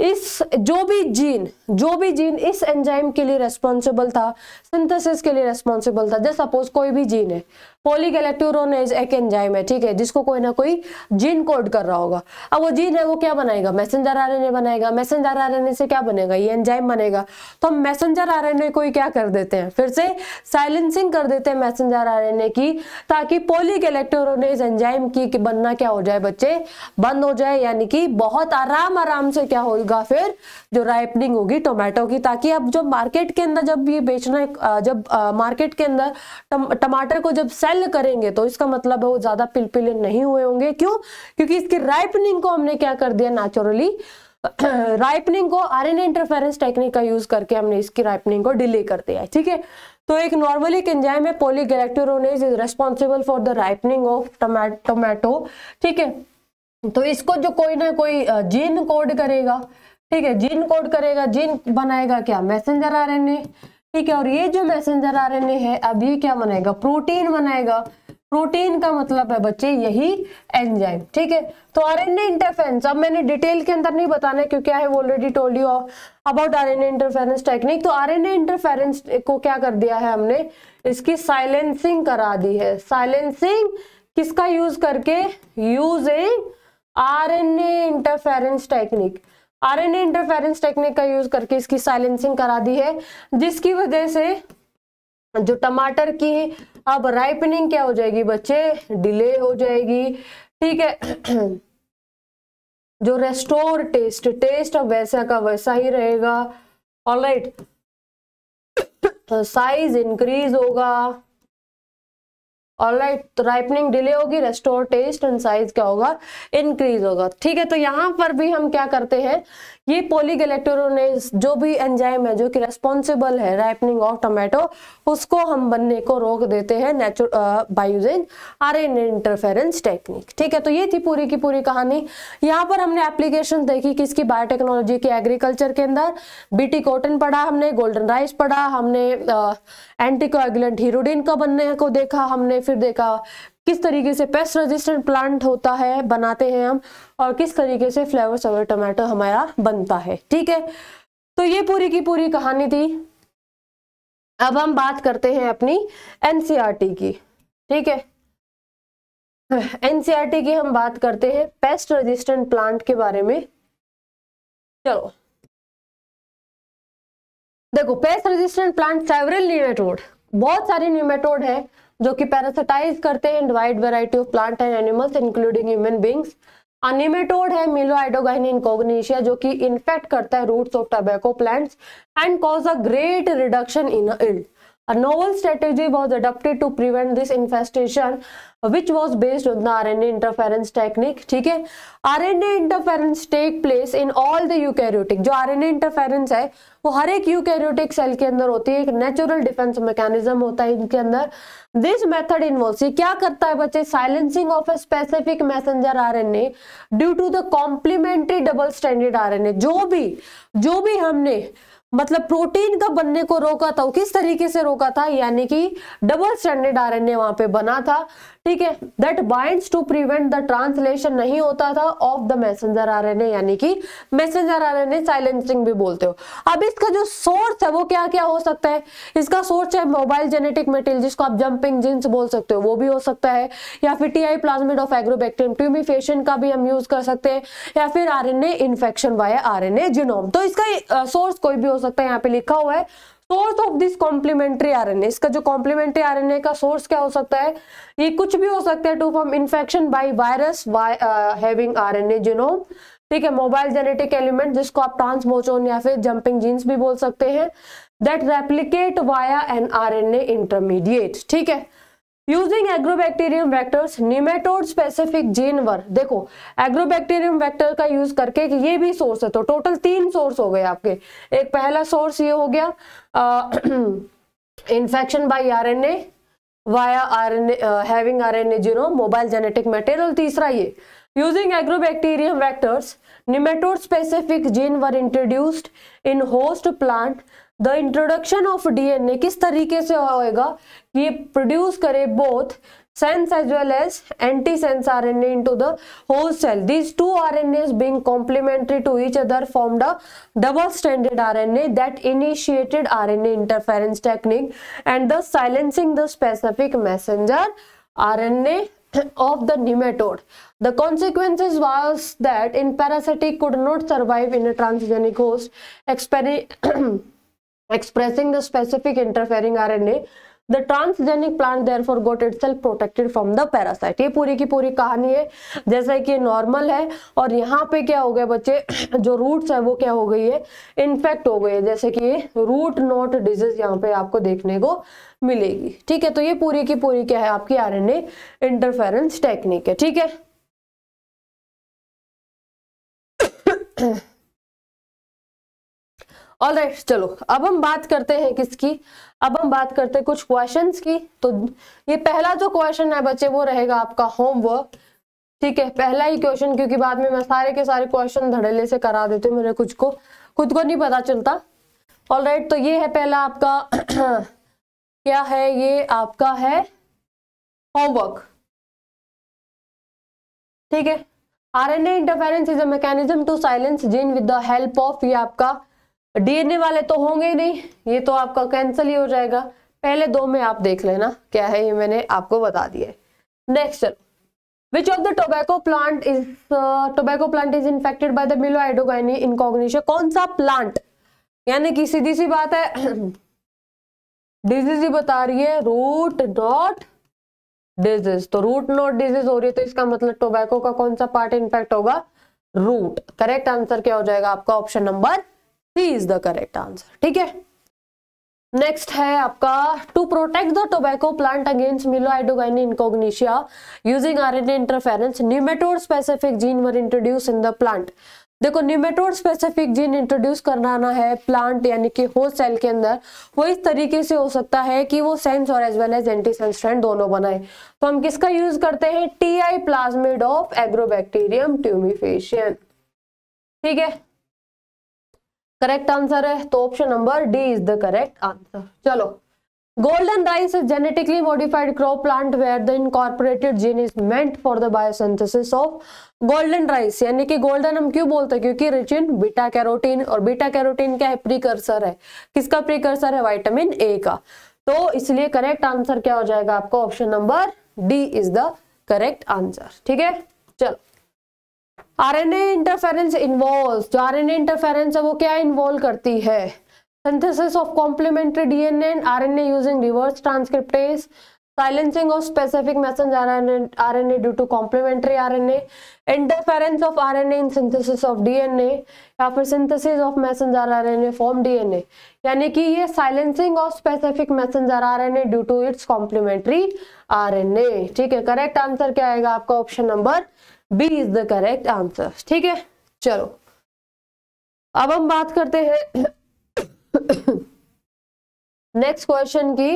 इस जो भी जीन जो भी जीन इस एंजाइम के लिए रेस्पॉन्सिबल था सिंथेसिस के लिए रेस्पॉन्सिबल था जैसे सपोज कोई भी जीन है पोलीगेलेक्टोरोन इज एक एंजाइम है ठीक है जिसको कोई ना कोई जीन कोड कर रहा होगा अब वो जीन है वो क्या बनाएगा मैसेंजर आरएनए बनाएगा मैसेंजर आरएनए से क्या बनेगा ये एंजाइम बनेगा तो हम मैसेंजर आरएनए को ही क्या कर देते हैं फिर से साइलेंसिंग कर देते हैं मैसेंजर आरएनए की ताकि पोलीगेलेक्टोरोनेज एंजाइम की बनना क्या हो जाए बच्चे बंद हो जाए यानी कि बहुत आराम आराम से क्या होगा फिर जो राइपनिंग होगी टोमेटो की ताकि अब जब मार्केट के अंदर जब ये बेचना जब मार्केट के अंदर टमाटर को जब सेल स्मेल करेंगे तो इसका मतलब है वो ज्यादा पिलपिले नहीं हुए होंगे क्यों क्योंकि इसकी राइपनिंग को हमने क्या कर दिया नेचुरली राइपनिंग *clears throat* को आरएनए इंटरफेरेंस टेक्निक का यूज करके हमने इसकी राइपनिंग को डिले कर दिया ठीक है तो एक नॉर्मली एंजाइम है polygalacturonase is responsible for the ripening of tomato ठीक है तो इसको जो कोई ना कोई जीन कोड करेगा ठीक है जीन कोड करेगा जीन बनाएगा क्या मैसेंजर आरएनए ठीक है और ये जो मैसेंजर आरएनए है अब ये क्या बनाएगा प्रोटीन बनाएगा प्रोटीन का मतलब है बच्चे यही एंजाइम ठीक है तो आरएनए इंटरफेरेंस अब मैंने डिटेल के अंदर नहीं बताना क्योंकि I have already told you about RNA interference technique तो आरएनए इंटरफेरेंस को क्या कर दिया है हमने इसकी साइलेंसिंग करा दी है साइलेंसिंग किसका यूज करके using RNA interference technique RNA interference technique का यूज करके इसकी साइलेंसिंग करा दी है जिसकी वजह से जो टमाटर की अब राइपनिंग क्या हो जाएगी बच्चे डिले हो जाएगी ठीक है जो रेस्टोर टेस्ट टेस्ट अब वैसा का वैसा ही रहेगा ऑलराइट साइज इंक्रीज होगा और राइट तो राइपनिंग डिले होगी रेस्टोर टेस्ट एंड साइज क्या होगा इंक्रीज होगा ठीक है तो यहाँ पर भी हम क्या करते हैं ये पोलीगलेक्टोरोनेज जो भी एंजाइम है जो कि रेस्पॉन्सिबल है राइपनिंग ऑफ टोमेटो उसको हम बनने को रोक देते हैं नेचुर बायोजेन आर एन इंटरफेरेंस टेक्निक ठीक है तो ये थी पूरी की पूरी कहानी यहाँ पर हमने एप्लीकेशन देखी किसकी बायोटेक्नोलॉजी की एग्रीकल्चर के अंदर बीटी कॉटन पढ़ा हमने गोल्डन राइस पढ़ा हमने एंटीकोएगुलेंट हीरोडिन का बनने को देखा हमने फिर देखा किस तरीके से पेस्ट रेजिस्टेंट प्लांट होता है बनाते हैं हम और किस तरीके से फ्लेवर सवर टमाटो हमारा बनता है ठीक है तो ये पूरी की पूरी कहानी थी अब हम बात करते हैं अपनी एनसीईआरटी e की ठीक है एनसीईआरटी e की हम बात करते हैं पेस्ट रेजिस्टेंट प्लांट के बारे में चलो देखो pest resistant plant several nematode बहुत सारे न्यूमेटोड हैं जो कि पैरासिटाइज करते हैं wide variety of plant and animals including human beings a nematode है मिलो आइडोगाइन इनकोगशिया जो कि इन्फेक्ट करता है roots of tobacco plants and cause a great reduction in yield A novel strategy was adopted to prevent this infestation, which was based on the RNA interference technique. ठीक है RNA interference take place in all the eukaryotic. जो RNA interference है वो हर एक eukaryotic cell के अंदर होती है एक natural defense mechanism होता है इनके अंदर दिस मेथड इन्वॉल्व ये क्या करता है बच्चे silencing of a specific messenger a due to the complementary double stranded R N A जो भी जो भी हमने मतलब प्रोटीन का बनने को रोका था वो किस तरीके से रोका था यानी कि डबल स्टैंडर्ड आरएनए वहां पे बना था ठीक है that bind to prevent the translation नहीं होता था ऑफ द मैसेंजर एन यानी कि आर एन साइलेंसिंग भी बोलते हो अब इसका जो सोर्स है वो क्या क्या हो सकता है इसका सोर्स है मोबाइल जेनेटिक मेटेरियल जिसको आप जंपिंग जींस बोल सकते हो वो भी हो सकता है या फिर T I plasmid of Agrobacterium tumefaciens का भी हम यूज कर सकते हैं या फिर R N A infection via R N A genome तो इसका सोर्स कोई भी हो सकता है यहाँ पे लिखा हुआ है source of this complementary RNA इसका जो कॉम्प्लीमेंट्री आरएनए का सोर्स क्या हो सकता है ये कुछ भी हो सकता है to form infection by virus having RNA genome ठीक है मोबाइल जेनेटिक एलिमेंट जिसको आप ट्रांसमोचोन या फिर जंपिंग जीन्स भी बोल सकते हैं that replicate via N R N A intermediate ठीक है using Agrobacterium vectors nematode specific gene were देखो एग्रोबैक्टीरियम वैक्टर का यूज करके ये भी सोर्स है तो टोटल तीन सोर्स हो गए आपके एक पहला सोर्स ये हो गया infection by R N A via R N having R N A zero mobile genetic material तीसरा ये using Agrobacterium vectors nematode specific gene were introduced in host plant the introduction of DNA किस तरीके से होएगा कि produce करे both sense as well as anti sense R N A into the whole cell these two R N As being complementary to each other form the double stranded R N A that initiated R N A interference technique and the silencing the specific messenger R N A of the nematode the consequence was that in parasitic could not survive in a transgenic host expressing the specific interfering RNA The transgenic plant therefore got itself protected from the parasite. ये पूरी की पूरी कहानी है जैसा कि normal है और यहाँ पे क्या हो गया बच्चे *clears throat* जो रूट्स है वो क्या हो गई है इन्फेक्ट हो गई है जैसे कि रूट नोट डिजीज यहाँ पे आपको देखने को मिलेगी ठीक है तो ये पूरी की पूरी क्या है आपकी R N A interference technique है ठीक है *clears throat* *clears throat* ऑल राइट right, चलो अब हम बात करते हैं किसकी अब हम बात करते हैं कुछ क्वेश्चंस की तो ये पहला जो क्वेश्चन है बच्चे वो रहेगा आपका होमवर्क ठीक है पहला ही क्वेश्चन क्योंकि बाद में मैं सारे के सारे क्वेश्चन धड़ेले से करा देती हूँ मेरे कुछ को खुद को नहीं पता चलता ऑल राइट right, तो ये है पहला आपका *clears throat* क्या है ये आपका है होमवर्क ठीक है R N A interference is a mechanism to silence gene with the help of ये आपका डीएनए वाले तो होंगे ही नहीं ये तो आपका कैंसिल ही हो जाएगा पहले दो में आप देख लेना क्या है ये मैंने आपको बता दिया है next which of the tobacco plant is tobacco plant is infected by the melo myeloidogyne incognitia कौन सा प्लांट यानी कि सीधी सी बात है डिजीज *clears throat* ही बता रही है रूट नॉट डिजीज तो रूट नॉट डिजीज हो रही है तो इसका मतलब टोबैको का कौन सा पार्ट इन्फेक्ट होगा रूट करेक्ट आंसर क्या हो जाएगा आपका option number C is the correct answer ठीक है नेक्स्ट है आपका to protect the tobacco plant against Meloidogyne incognita using RNA interference nematode specific gene were introduced in the plant देखो न्यूमेटोड स्पेसिफिक जीन इंट्रोड्यूस कराना है plant यानी कि whole cell के अंदर वो इस तरीके से हो सकता है कि वो सेंस और as well as anti strand दोनों बनाए तो हम किसका यूज करते हैं T I plasmid of Agrobacterium tumefaciens ठीक है करेक्ट आंसर है तो option number D is the correct answer चलो golden rice genetically modified crop plant where the incorporated gene is meant for the biosynthesis of golden rice यानी कि golden हम क्यों बोलते हैं क्योंकि रिच इन बीटा कैरोटीन और बीटा कैरोटीन क्या है प्रीकर्सर है किसका प्रीकर्सर है वाइटामिन ए का तो इसलिए करेक्ट आंसर क्या हो जाएगा आपका option number D is the correct answer ठीक है चलो आरएनए इंटरफेरेंस इन्वॉल्व जो आरएनए इंटरफेरेंस है वो क्या इन्वॉल्व करती है synthesis of complementary DNA and RNA using reverse transcriptase silencing of specific message RNA due to complementary RNA interference of RNA in synthesis of DNA या फिर synthesis of message RNA form DNA यानी कि ये silencing of specific message RNA due to it's complementary RNA ठीक है correct answer क्या आएगा आपका option number B is the correct answer ठीक है चलो अब हम बात करते हैं नेक्स्ट क्वेश्चन की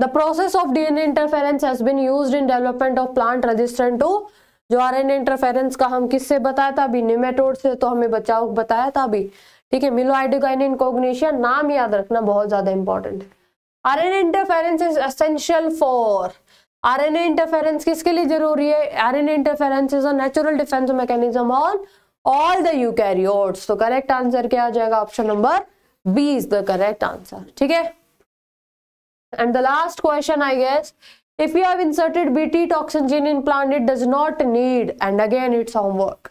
the process of DNA interference has been used in development of plant resistant to जो आरएनए इंटरफेरेंस का हम किससे बताया था अभी निमेटोड से तो हमें बचाओ बताया था अभी ठीक है मिलोआइडोगाइन इनकोग्निशिया नाम याद रखना बहुत ज्यादा इंपॉर्टेंट है RNA interference is essential for RNA interference किसके लिए जरूरी है RNA interference is a natural defence mechanism on all the eukaryotes तो करेक्ट आंसर क्या आ जाएगा option number B is the correct answer ठीक है and the last question I guess if you have inserted BT toxin gene in plant it does not need and again it's homework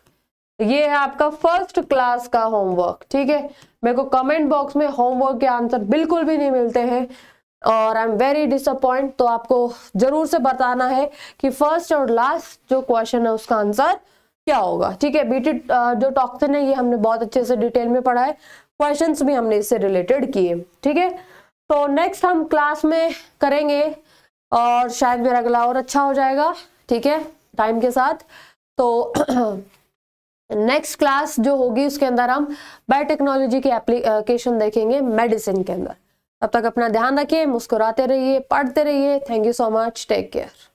ये है आपका first class का homework ठीक है मेरे को कमेंट बॉक्स में होमवर्क के आंसर बिल्कुल भी नहीं मिलते हैं और आई एम वेरी डिसअपॉइंट तो आपको जरूर से बताना है कि फर्स्ट और लास्ट जो क्वेश्चन है उसका आंसर क्या होगा ठीक है बीटी जो टॉक्सिन है ये हमने बहुत अच्छे से डिटेल में पढ़ा है क्वेश्चन भी हमने इससे रिलेटेड किए ठीक है तो नेक्स्ट हम क्लास में करेंगे और शायद मेरा गला और अच्छा हो जाएगा ठीक है टाइम के साथ तो नेक्स्ट *clears throat* क्लास जो होगी उसके अंदर हम बायोटेक्नोलॉजी के एप्लीकेशन देखेंगे मेडिसिन के अंदर तब तक अपना ध्यान रखिए मुस्कुराते रहिए पढ़ते रहिए thank you so much take care